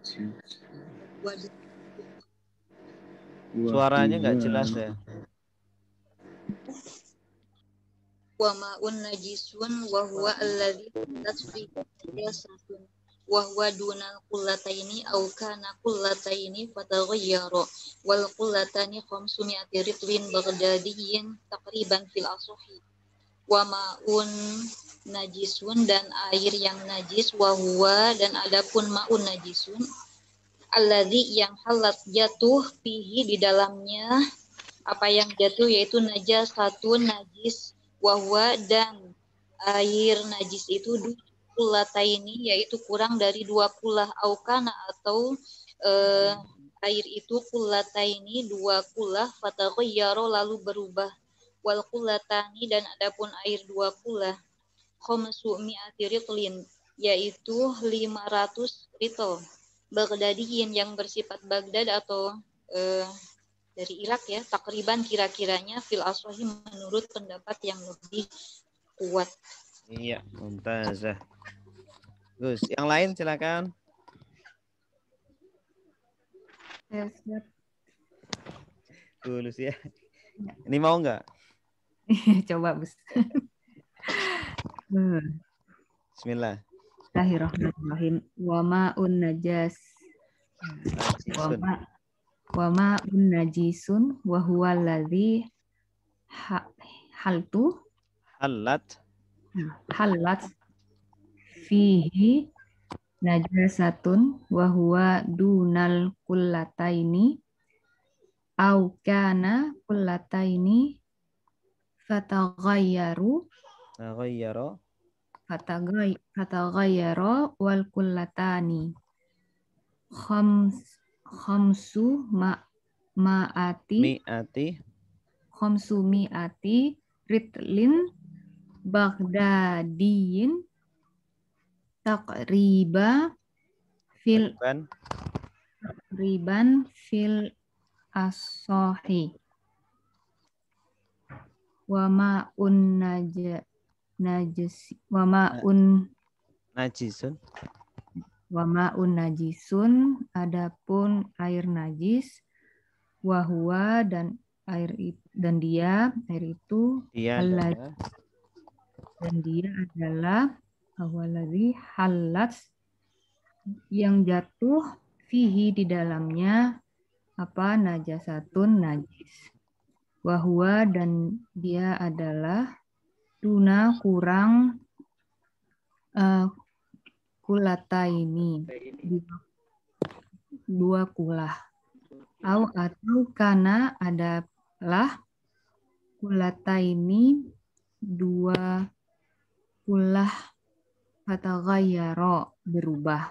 Suaranya nggak jelas ya. Wa ma'un najisun wa huwa alladhi tasfi jasatun wa huwa duna qullataini aw kana qullataini fataghayyara wal qullatani 500 ritlin baghdadiyyin taqriban fil asuhi wamaun najisun dan air yang najis wahwa dan adapun maun najisun alladzi yang halat jatuh pihi di dalamnya apa yang jatuh yaitu najas satu najis wahwa dan air najis itu ini yaitu kurang dari dua kulah aukana atau eh, air itu ini dua kulah fatahoyaro lalu berubah wal kulatani dan adapun air dua kula khomsu mi'ati ritlin yaitu 500 ritel bagdadiin yang bersifat Baghdad atau eh, dari Irak ya takriban kira-kiranya fil aswahi menurut pendapat yang lebih kuat. Iya, muntazah. Gus, yang lain silakan. Ya siap. Tulus ya. ya. Ini mau nggak? Coba, Bus. Hmm. Bismillah. Bismillahirrahmanirrahim. Wama un najas. Wama wama un najisun wa huwa ladhi ha, haltu halat hmm. halat fihi najasatun wa huwa dunal kullataini au kana kullataini fatagayyaru tagayyara fatagay fatagayyara wal kullatani khams khamsu ma maati miati khamsu miati ritlin bagdadiyin takriba fil takriban fil asohi wama un naja najis wama un najisun wama un najisun adapun air najis wahwa dan air dan dia air itu dia adalah, dan dia adalah awalari halas yang jatuh fihi di dalamnya apa najasatun najis bahwa dan dia adalah tuna kurang uh, kulata ini dua, kulah. Au atau karena adalah kulata ini dua kulah kata gayaro berubah.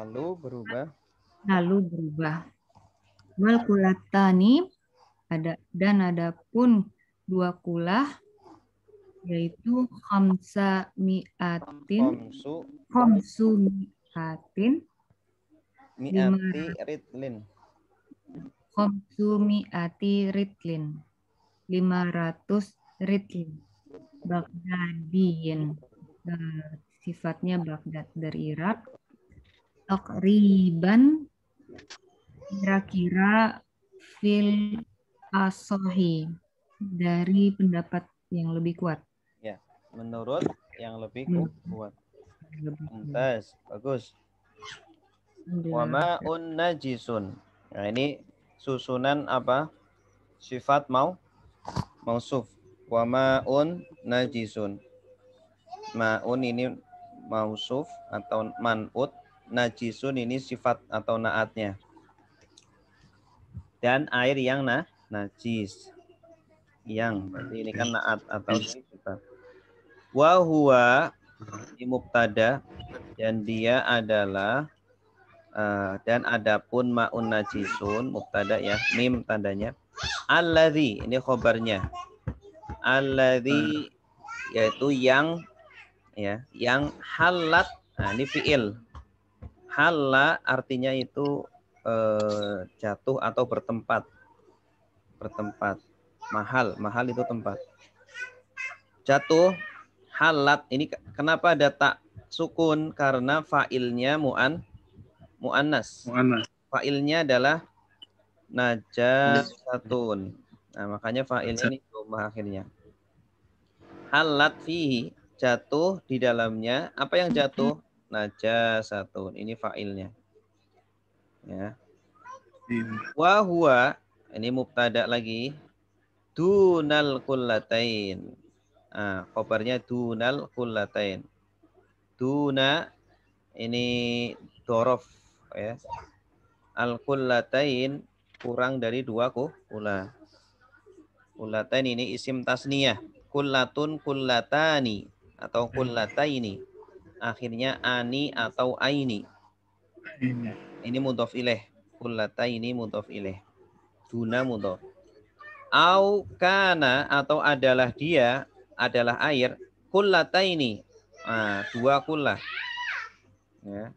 Lalu berubah. Lalu berubah. Wal kulatani ada dan ada pun dua kulah yaitu khamsa mi'atin khamsu mi'atin mi'ati ritlin khamsu mi'ati ritlin 500 ritlin Baghdadiyin eh, sifatnya Baghdad dari Irak takriban kira-kira fil asohi dari pendapat yang lebih kuat. Ya, menurut yang lebih kuat. Mantas, bagus. Wama Najisun. Nah, ini susunan apa? Sifat mau mausuf. Wama un najisun. Maun ini mausuf atau manut. Najisun ini sifat atau naatnya. Dan air yang nah najis yang berarti ini kan naat atau sifat wa huwa dan dia adalah uh, dan adapun maun najisun mubtada ya mim tandanya alladzi ini khobarnya alladzi yaitu yang ya yang halat nah ini fiil halat artinya itu uh, jatuh atau bertempat per Mahal, mahal itu tempat. Jatuh halat ini kenapa ada tak sukun karena fa'ilnya mu'an mu'annas. Mu'annas. Fa'ilnya adalah najasatun. Nah, makanya fa'il ini rumah akhirnya. Halat fihi jatuh di dalamnya. Apa yang jatuh? Najasatun. Ini fa'ilnya. Ya. Iya. Wahua ini mubtada lagi. Dunal kullatain. Ah, khobarnya dunal kullatain. Duna ini dorof ya. Al kullatain kurang dari dua ku. kula. Kullatain ini isim tasniyah. Kullatun kullatani atau hmm. kullataini. Akhirnya ani atau aini. Ini mudhof ilaih. Kullataini mudhof ilaih guna mudhof. Au kana atau adalah dia adalah air kullataini. ah dua kullah. Ya.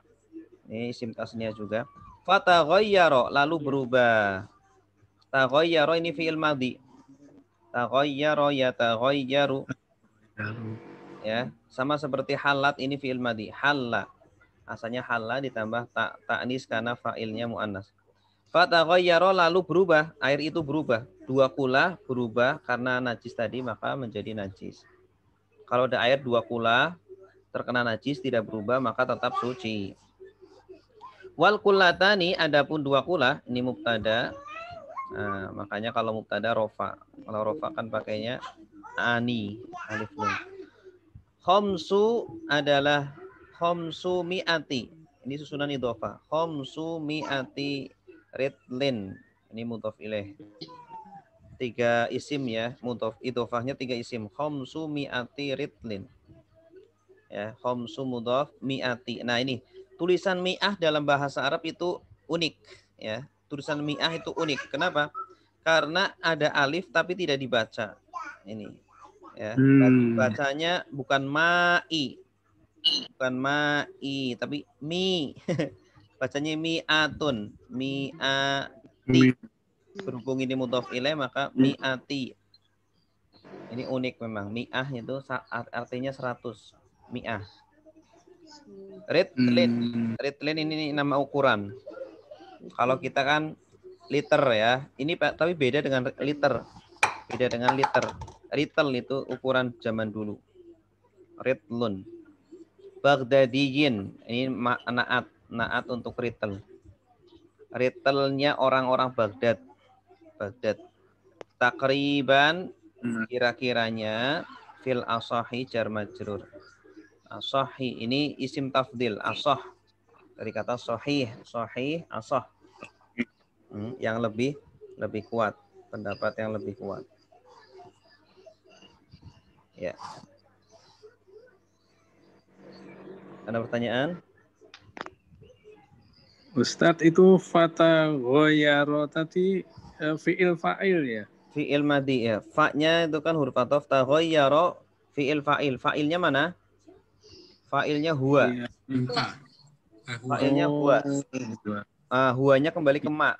Ini isim tasnya juga. Fataghayyara lalu berubah. Taghayyara ini fi'il madhi. Taghayyara yataghayyaru. Ya, sama seperti halat ini fi'il madhi. Halla. Asalnya halla ditambah tak ta'nis karena fa'ilnya muannas. Fatagoyaro lalu berubah, air itu berubah. Dua kula berubah karena najis tadi maka menjadi najis. Kalau ada air dua kula terkena najis tidak berubah maka tetap suci. Wal kulatani adapun dua kula ini muktada Nah, makanya kalau muktada rofa. Kalau rofa kan pakainya ani alif nun. Khomsu adalah khomsu mi'ati. Ini susunan idofa. Khomsu mi'ati Ritlin. Ini mutof ileh. Tiga isim ya, itu fahnya tiga isim. Khamsu mi'ati ritlin. Ya, khamsu mudhof mi'ati. Nah, ini tulisan mi'ah dalam bahasa Arab itu unik ya. Tulisan mi'ah itu unik. Kenapa? Karena ada alif tapi tidak dibaca. Ini ya. Hmm. Bacanya bukan ma'i. Bukan ma'i tapi mi. bacanya mi'atun mi'ati berhubung ini mudhof ilai maka mi'ati ini unik memang mi'ah itu artinya 100 mi'ah ritlin hmm. ritlin ini nama ukuran kalau kita kan liter ya ini pak tapi beda dengan liter beda dengan liter ritel itu ukuran zaman dulu ritlun Baghdadiyin ini anak naat untuk retail. Retailnya orang-orang Baghdad. Baghdad. Takriban hmm. kira-kiranya fil asahi jar majrur. Asahi ini isim tafdil, asah. Dari kata sahih, sahih, asah. Hmm, yang lebih lebih kuat, pendapat yang lebih kuat. Ya. Ada pertanyaan? Ustadz itu fata goyaro tadi uh, e, fi'il fa'il ya? Fi'il madi ya. Fa'nya itu kan huruf atof ta goyaro fi'il fa'il. Fa'ilnya mana? Fa'ilnya huwa. Iya. Hmm. Ah, Fa'ilnya huwa. Ah, huanya kembali ke ma.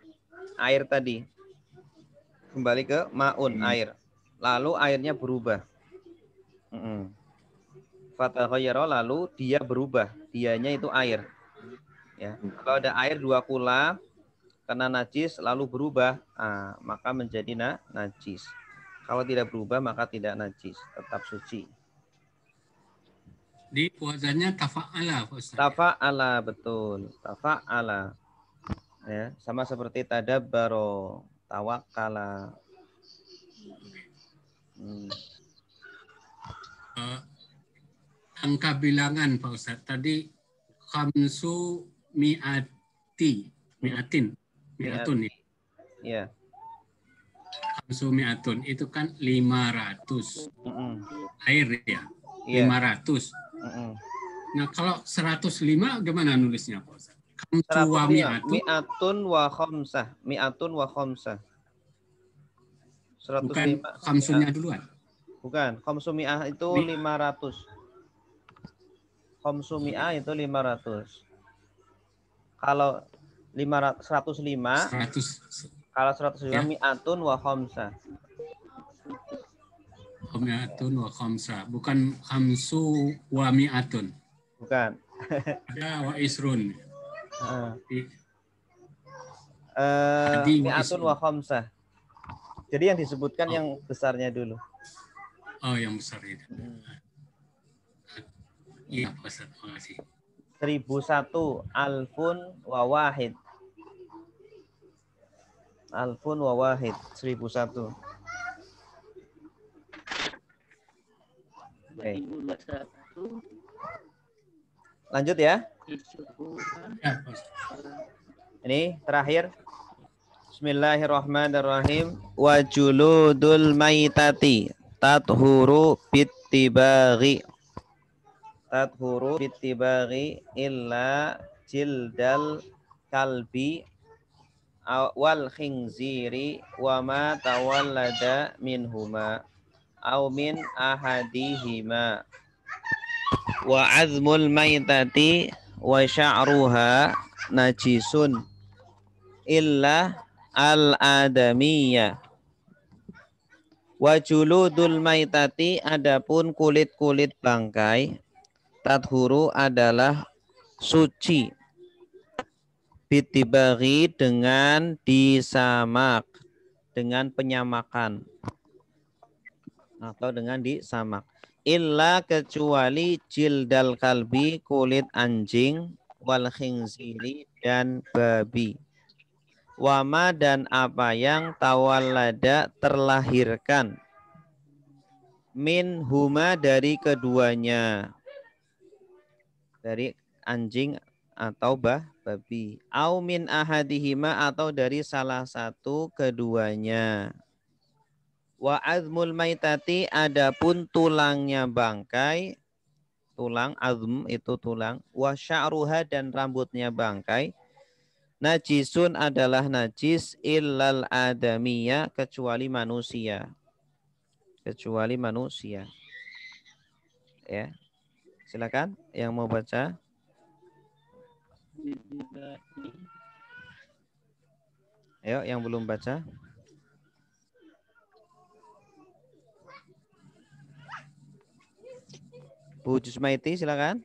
Air tadi. Kembali ke maun, hmm. air. Lalu airnya berubah. Mm -mm. Fata goyaro lalu dia berubah. Dianya itu air ya hmm. kalau ada air dua kula karena najis lalu berubah ah, maka menjadi na najis kalau tidak berubah maka tidak najis tetap suci di puasanya tafa'ala tafa'ala betul tafa'ala ya sama seperti tadabbaro tawakkala hmm. uh, angka bilangan Pak Ustaz tadi khamsu miati, miatin, miatun ya. Ya. ya. Hamsu miatun itu kan 500 Uh -uh. air ya, yeah. 500. Uh -uh. Nah kalau 105 gimana nulisnya Pak Ustaz? Kamsu wa miatun. Miatun wa khamsah. Miatun wa khamsah. 105. Bukan kamsunya duluan. Bukan. Komsumiah itu 500. Komsumiah itu 500 kalau 500 105 100 kalau 105 ya. mi'atun wa khamsa. Mi'atun wa khamsa, bukan khamsu wa mi'atun. Bukan. ada wa isrun. Uh, ah. eh, mi'atun wa khamsa. Jadi yang disebutkan oh. yang besarnya dulu. Oh, yang besar itu. Hmm. Iya, Pak Ustaz. Terima kasih. 1001 alfun Wawahid, Alfun wawahid wahid 1001. Okay. Lanjut ya. Ini terakhir. Bismillahirrahmanirrahim. wajuludul maitati tathuru bittibaghi stat huruf bitibari illa jildal kalbi wal khinziri wa ma tawallada minhuma au min ahadihima wa azmul maitati wa sya'ruha najisun illa al-adamiyah wa juludul maitati adapun kulit-kulit bangkai tathuru adalah suci bitibari dengan disamak dengan penyamakan atau dengan disamak illa kecuali jildal kalbi kulit anjing wal khinziri dan babi wama dan apa yang tawallada terlahirkan min huma dari keduanya dari anjing atau bah babi. Au min ahadihima atau dari salah satu keduanya. Wa azmul maitati adapun tulangnya bangkai tulang azm itu tulang wa sya'ruha dan rambutnya bangkai najisun adalah najis illal adamiya kecuali manusia kecuali manusia ya Silakan yang mau baca. Ayo yang belum baca. Bu Jusmaiti silakan.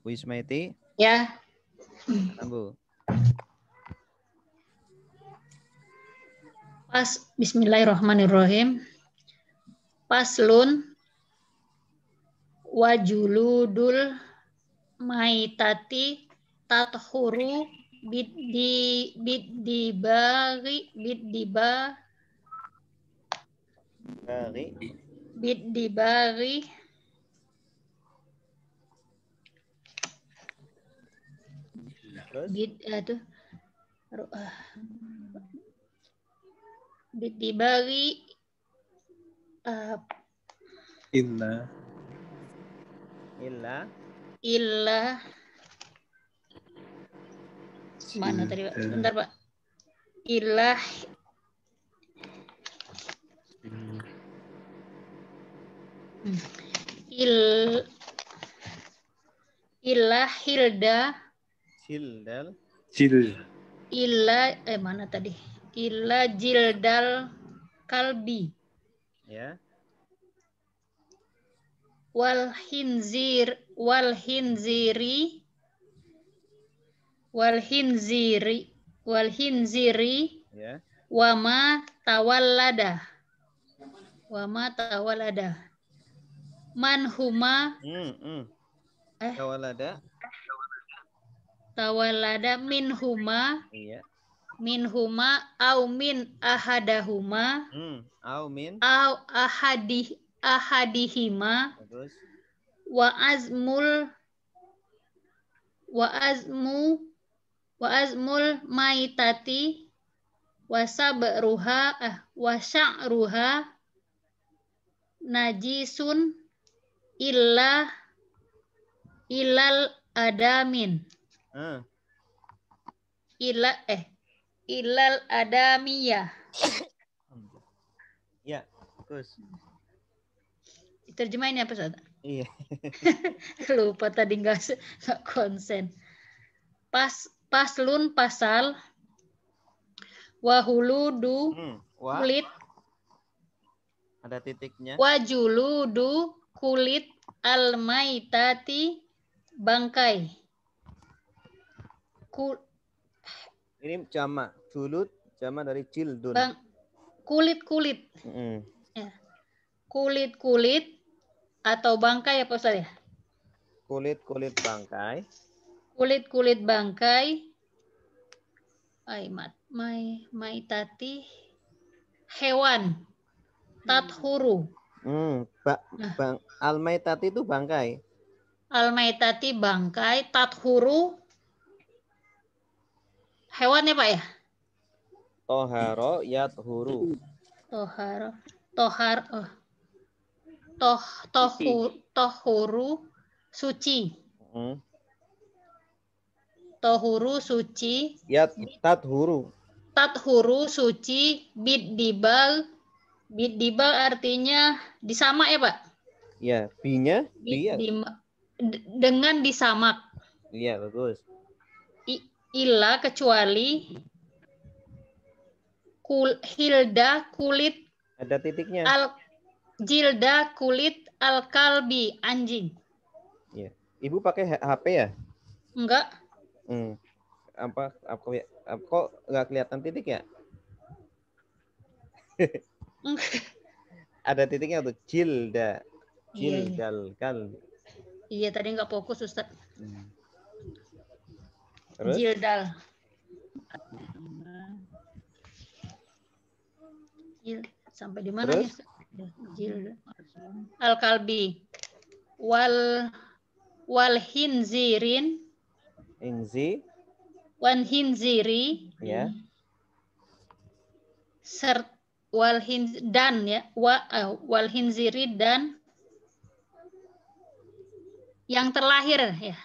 Bu Jusmaiti. Ya. Bu. Pas Bismillahirrahmanirrahim. Paslun wajuludul maitati tathuru biddi biddi ba bari bari bid itu eh, diberi uh, eh, illa Illa. Illa. Mana tadi Pak? Sebentar Pak. Ilah. Il Ilah Hilda. Hildal. Hil. Illa eh mana tadi? ila jildal kalbi. Ya. Wal hinzir wal hinziri wal hinziri wal hinziri ya. wama tawallada. Wama tawallada. Man huma hmm, hmm. Eh. tawallada tawallada min huma iya minhuma au min ahadahuma hmm. au min au ahadi ahadihima Bagus. wa azmul wa azmu wa azmul maitati wa sabruha eh, wa sya'ruha najisun illa ilal adamin. Hmm. Ila eh ilal adamiyah. Ya, terus. Terjemahin apa, ya, Ustaz? Iya. Lupa tadi nggak konsen. Pas paslun pasal wahuludu hmm, kulit ada titiknya wajuludu kulit almaitati bangkai Kul, ini jama, julud, jama dari jildun. Kulit-kulit. Mm. Ya. Kulit-kulit atau bangkai ya pak ya? Kulit-kulit bangkai. Kulit-kulit bangkai. ay mat, mai mai tati hewan. Tathuru. Hmm, ba, nah. bang, nah. almaitati itu bangkai. Almaitati bangkai, tathuru hewan ya Pak ya? Toharo yathuru. Toharo. Tohar oh. Toh tohu tohuru suci. Hmm. Tohuru suci. Yat tathuru. Tathuru suci bid dibal, bid dibal artinya disama ya Pak? Ya, binya? bi, dengan disamak. Iya, bagus. Ila kecuali kul, hilda kulit ada titiknya al jilda kulit al kalbi anjing ya. ibu pakai HP ya enggak hmm. apa apa, ya? apa kok nggak kelihatan titik ya ada titiknya tuh jilda iya, iya. Jilda kan? iya tadi nggak fokus Ustaz hmm. Terus? Jildal. Jil, sampai di mana ya? Al-Kalbi. Wal wal hinzirin. Inzi. Wan hinziri. Ya. Sert wal hin dan ya wa uh, wal hinziri dan yang terlahir ya.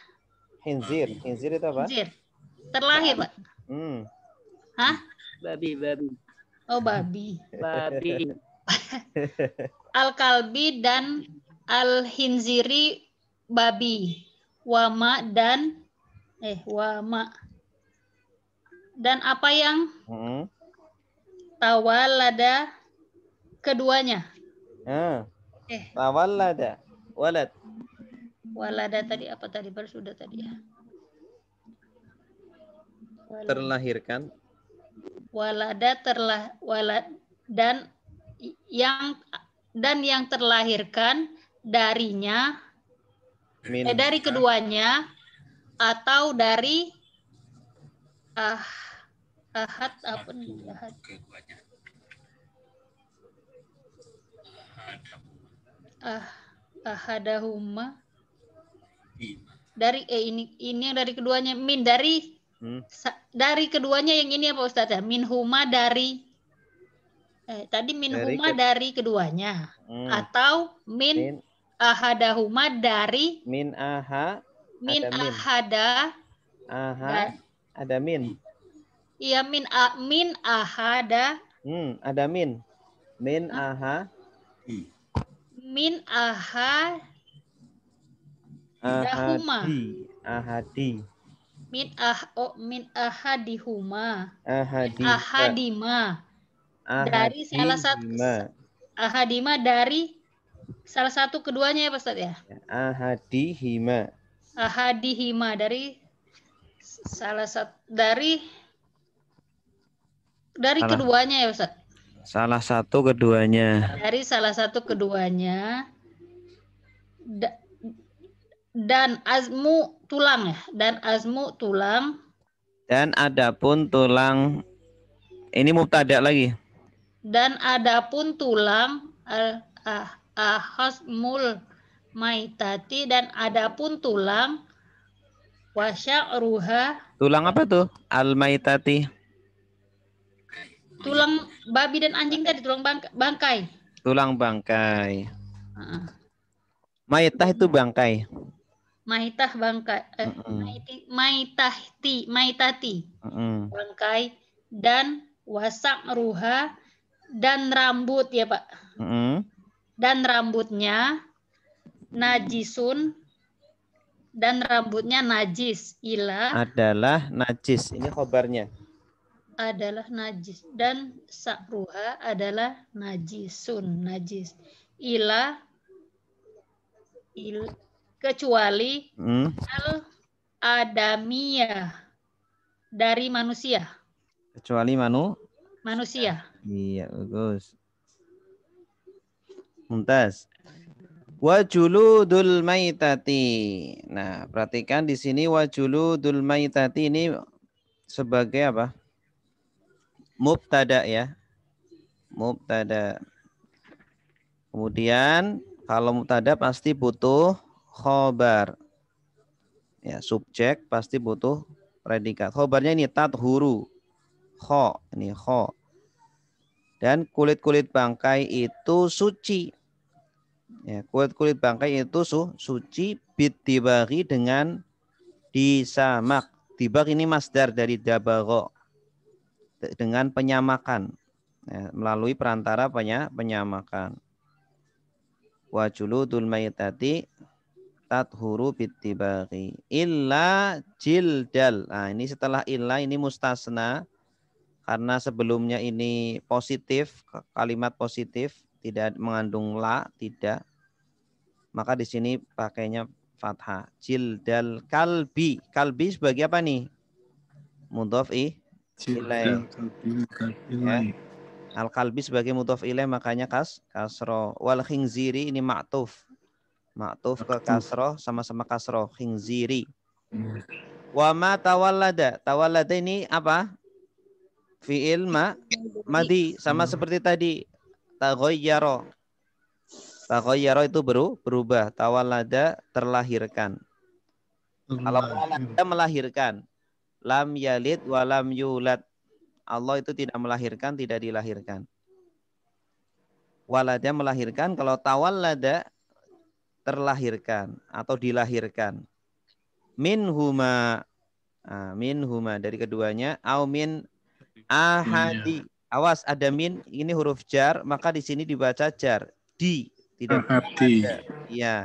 Hinzir, hinzir itu apa? Hinzir. Terlahir, Pak. Hmm. Hah? Babi, babi. Oh, babi. Babi. Al-kalbi dan al-hinziri babi. Wama dan eh wama. Dan apa yang hmm. tawalada keduanya? Hmm. Eh. Tawalada. Walad. Walada tadi apa tadi baru sudah tadi ya terlahirkan walada terlah walad dan yang dan yang terlahirkan darinya Min. eh, dari keduanya atau dari ah ahad apa nih ahad ah ahadahuma iya. dari eh ini ini yang dari keduanya min dari Hmm. Dari keduanya yang ini apa Ustaz? huma dari eh, tadi min dari, ke... dari keduanya hmm. atau min, min ahadahuma dari min aha min ada ahada min. aha dan, ada min iya min a, min ahada hmm, ada min min ah. aha min aha ahadi ahadi min ah oh, min ahadihuma ahadima ahadima dari salah satu ahadima dari salah satu keduanya ya Pak Ustaz ya ahadihima ahadihima dari salah satu dari dari salah. keduanya ya Ustaz salah satu keduanya dari salah satu keduanya da, dan azmu tulang ya dan azmu tulang dan adapun tulang ini mubtada lagi dan adapun tulang al ah, mul maitati dan adapun tulang wasya'ruha tulang apa tuh al maitati tulang babi dan anjing tadi tulang bangkai tulang bangkai uh. maitah itu bangkai maitah bangkai eh, mm -hmm. maiti, maitati mm -hmm. bangkai dan wasak ruha dan rambut ya pak mm -hmm. dan rambutnya najisun dan rambutnya najis ila adalah najis ini khobarnya adalah najis dan sakruha adalah najisun najis ila il kecuali hmm. al adamia dari manusia. Kecuali manu manusia. Iya, bagus. Muntas. wajuludul maitati. Nah, perhatikan di sini wajuludul maitati ini sebagai apa? Mubtada ya. Mubtada. Kemudian kalau mubtada pasti butuh khobar. Ya, subjek pasti butuh predikat. Khobarnya ini huru Kho, ini kho. Dan kulit-kulit bangkai itu suci. Ya, kulit-kulit bangkai itu su, suci bit dibagi dengan disamak. Dibak ini masdar dari dabago dengan penyamakan ya, melalui perantara penya, penyamakan wajulu tulmayitati tat huruf ittibaqi illa jildal. Nah, ini setelah illa ini mustasna karena sebelumnya ini positif, kalimat positif tidak mengandung la, tidak. Maka di sini pakainya fathah. Jildal kalbi. Kalbi sebagai apa nih? Mudhof Jildal kalbi. Ya. Al kalbi sebagai mudhof ilai makanya kas kasro. Wal khinziri ini ma'tuf Ma'tuf ke kasroh sama-sama kasroh. Khingziri. Hmm. Wa ma tawallada. Tawallada ini apa? Fi'il ma madi. Sama hmm. seperti tadi. Tagoyyaro. Tagoyyaro itu beru, berubah. Tawallada terlahirkan. Kalau Allah melahirkan. Lam yalid wa lam yulad. Allah itu tidak melahirkan, tidak dilahirkan. Walada melahirkan. Kalau tawallada terlahirkan atau dilahirkan. Min huma ah, min huma dari keduanya au min ahadi. Awas ada min ini huruf jar maka di sini dibaca jar di tidak ahadi. Ada. Ya.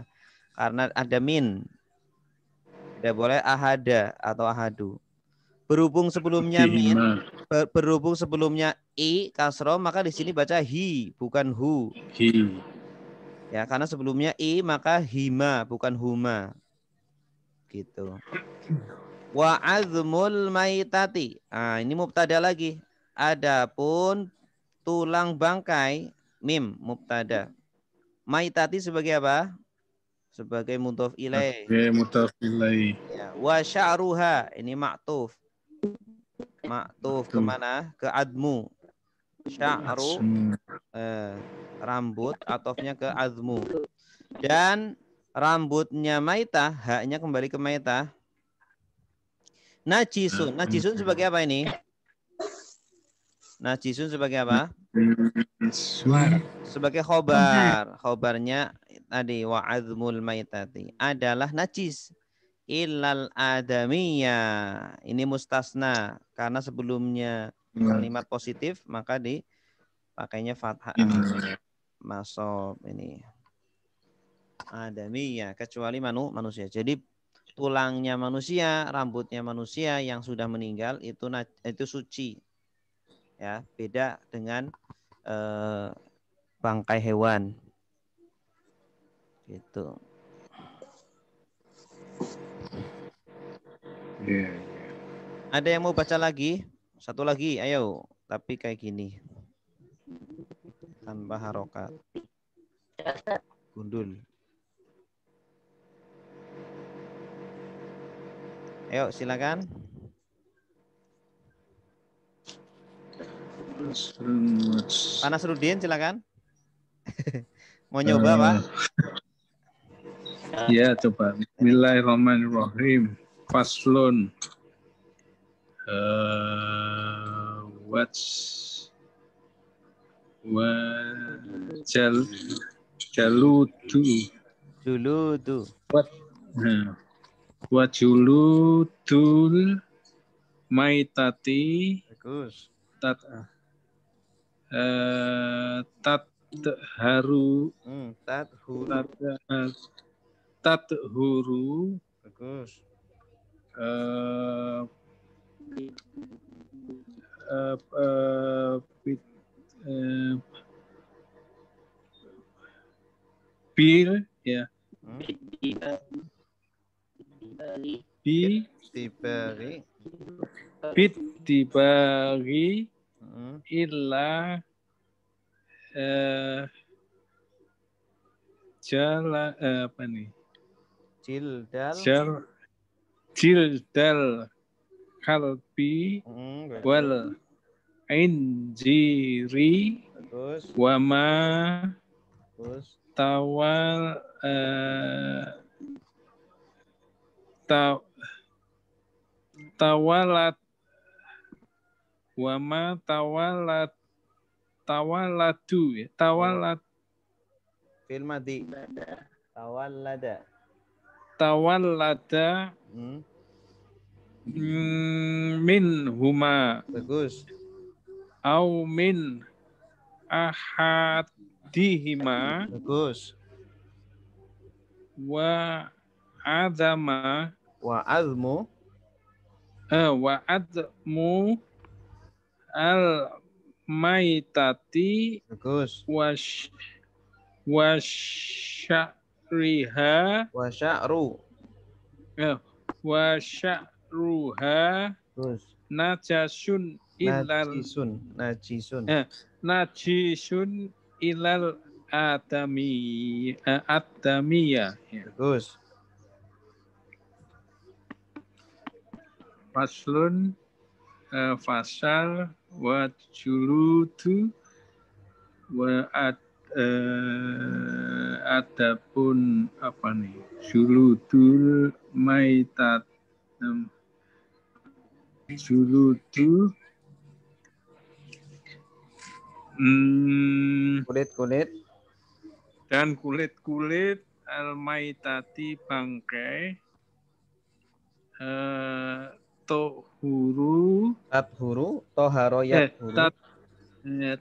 Karena ada min. Tidak boleh ahada atau ahadu. Berhubung sebelumnya min, berhubung sebelumnya i kasro maka di sini baca hi bukan hu. Hi. Ya, karena sebelumnya i maka hima bukan huma. Gitu. Wa azmul maitati. Ah, ini mubtada lagi. Adapun tulang bangkai mim mubtada. Maitati sebagai apa? Sebagai mutaf ilai. Sebagai mutaf ilai. Ya. Wa sya'ruha ini maktuf. Maktuf kemana? Ke admu sya'ru eh, rambut atofnya ke azmu. Dan rambutnya maitah, haknya kembali ke maitah. Najisun. Najisun sebagai apa ini? Najisun sebagai apa? Suara. Sebagai khobar. Khobarnya tadi wa azmul maitati adalah najis ilal adamiyah. Ini mustasna karena sebelumnya Iya. kalimat positif maka dipakainya fathah iya. masob ini ya kecuali manu manusia. Jadi tulangnya manusia, rambutnya manusia yang sudah meninggal itu itu suci. Ya, beda dengan eh, bangkai hewan. Gitu. Yeah. Iya. Ada yang mau baca lagi? Satu lagi, ayo. Tapi kayak gini. Tanpa harokat. Gundul. Ayo, silakan. panas Rudin, silakan. Mau nyoba, uh, Pak? Ya, coba. Bismillahirrahmanirrahim. Faslun uh, what's what tu jaludu tu what uh, what tu mai tati bagus tat uh, tat haru hmm, tat huru tat, uh, tat huru bagus uh, Pil, Bill, ya. Pil, Hmm? Bi diberi bit diberi illa eh, jala eh, apa nih cildal cildal kalbi hmm, wal injiri wama tawal uh, tawalat wama tawalat tawalatu ya tawalat fil madi Tawalada. Hmm? min huma bagus au min ahadihima bagus wa azama wa azmu eh, wa azmu al maitati bagus wash wasyariha wasya'ru eh, wasya'ru ruha terus najasun ilal najisun najisun eh, najisun ilal atami uh, eh, atamia ya. terus faslun uh, fasal wa julutu wa at eh, adapun apa nih julutul maitat um, juludu hmm, kulit kulit dan kulit kulit almaitati bangkai uh, tohuru tathuru toharo ya eh,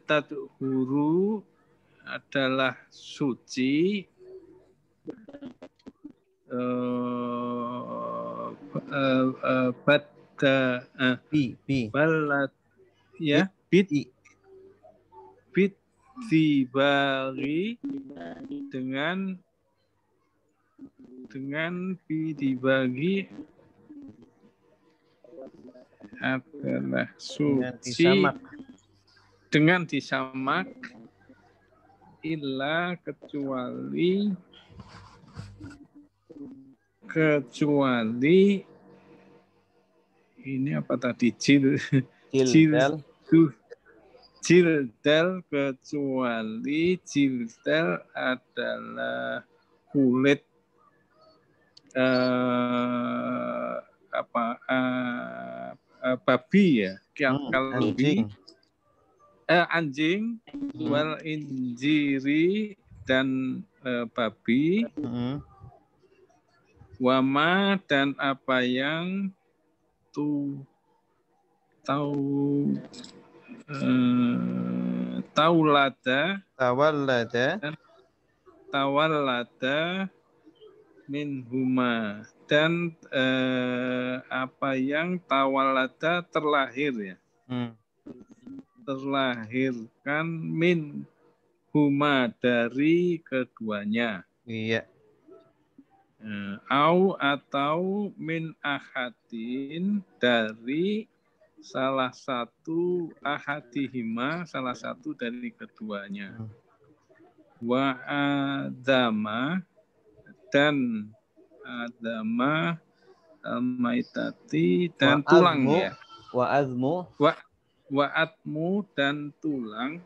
tat, huru eh, adalah suci uh, eh, uh, uh, bat ta uh, bi balat ya bit i bit dibagi dengan dengan bi dibagi adalah suci dengan disamak, dengan disamak illa kecuali kecuali ini apa tadi jil jil jiltel kecuali tel adalah kulit eh, apa uh, uh, babi ya yang hmm, kalau anjing. Eh, anjing hmm. wal injiri dan uh, babi hmm. wama dan apa yang tahu tahu uh, eh, tawalada tawalada min huma dan eh, apa yang tawalada terlahir ya hmm. terlahirkan min huma dari keduanya iya Eh, au atau min ahadin dari salah satu ahadihima, salah satu dari keduanya. Wa adama dan adama eh, maitati dan wa tulang azmu, ya. Wa azmu. Wa atmu dan tulang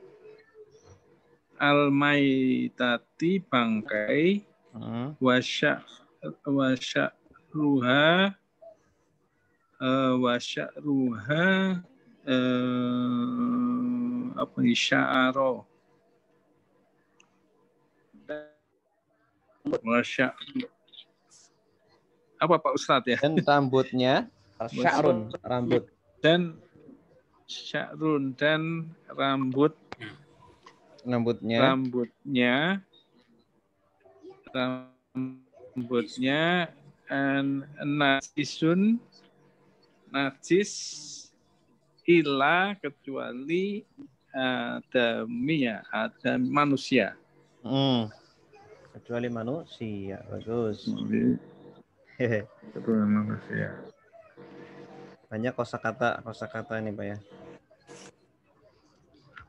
maitati bangkai uh. Hmm. -huh wasya'ruha ruha eh, wasya'ruha ruha eh, apa nih wasya apa Pak Ustadz ya dan rambutnya sya'run rambut dan sya'run dan rambut rambutnya rambutnya rambut rambutnya and najisun najis ila kecuali eh, adamia ya, ada manusia hmm. kecuali manusia bagus kecuali manusia banyak kosakata kosakata ini pak ya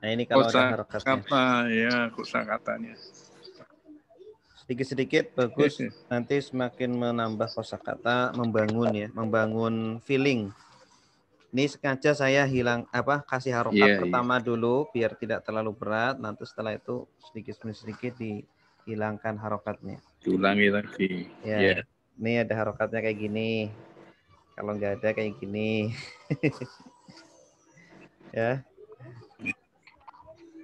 nah ini kalau kosa ada kata ya kosakatanya sedikit-sedikit bagus iya, iya. nanti semakin menambah kosakata membangun ya membangun feeling ini sengaja saya hilang apa kasih harokat yeah, iya. pertama yeah. dulu biar tidak terlalu berat nanti setelah itu sedikit demi sedikit dihilangkan harokatnya ulangi lagi ya yeah. ini ada harokatnya kayak gini kalau nggak ada kayak gini ya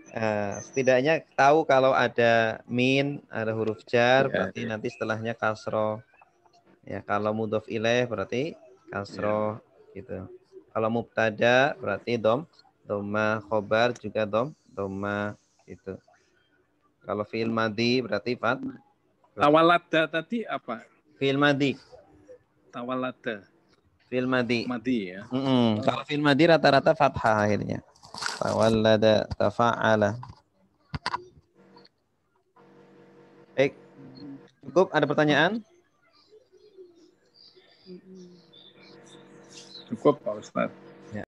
Eh, setidaknya tahu kalau ada min, ada huruf jar, ya, berarti ya. nanti setelahnya kasro. Ya, kalau mudof ilaih berarti kasro ya. gitu. Kalau mubtada berarti dom, doma khobar juga dom, doma itu. Kalau fi'il madi berarti fat. Tawalada tadi apa? Fi'il madi. Tawalada. Fi'il madi. Madi ya. Mm -mm. Kalau fi'il madi rata-rata fathah akhirnya. Tawallada tafa'ala. Baik. Cukup ada pertanyaan? Cukup Pak Ustaz.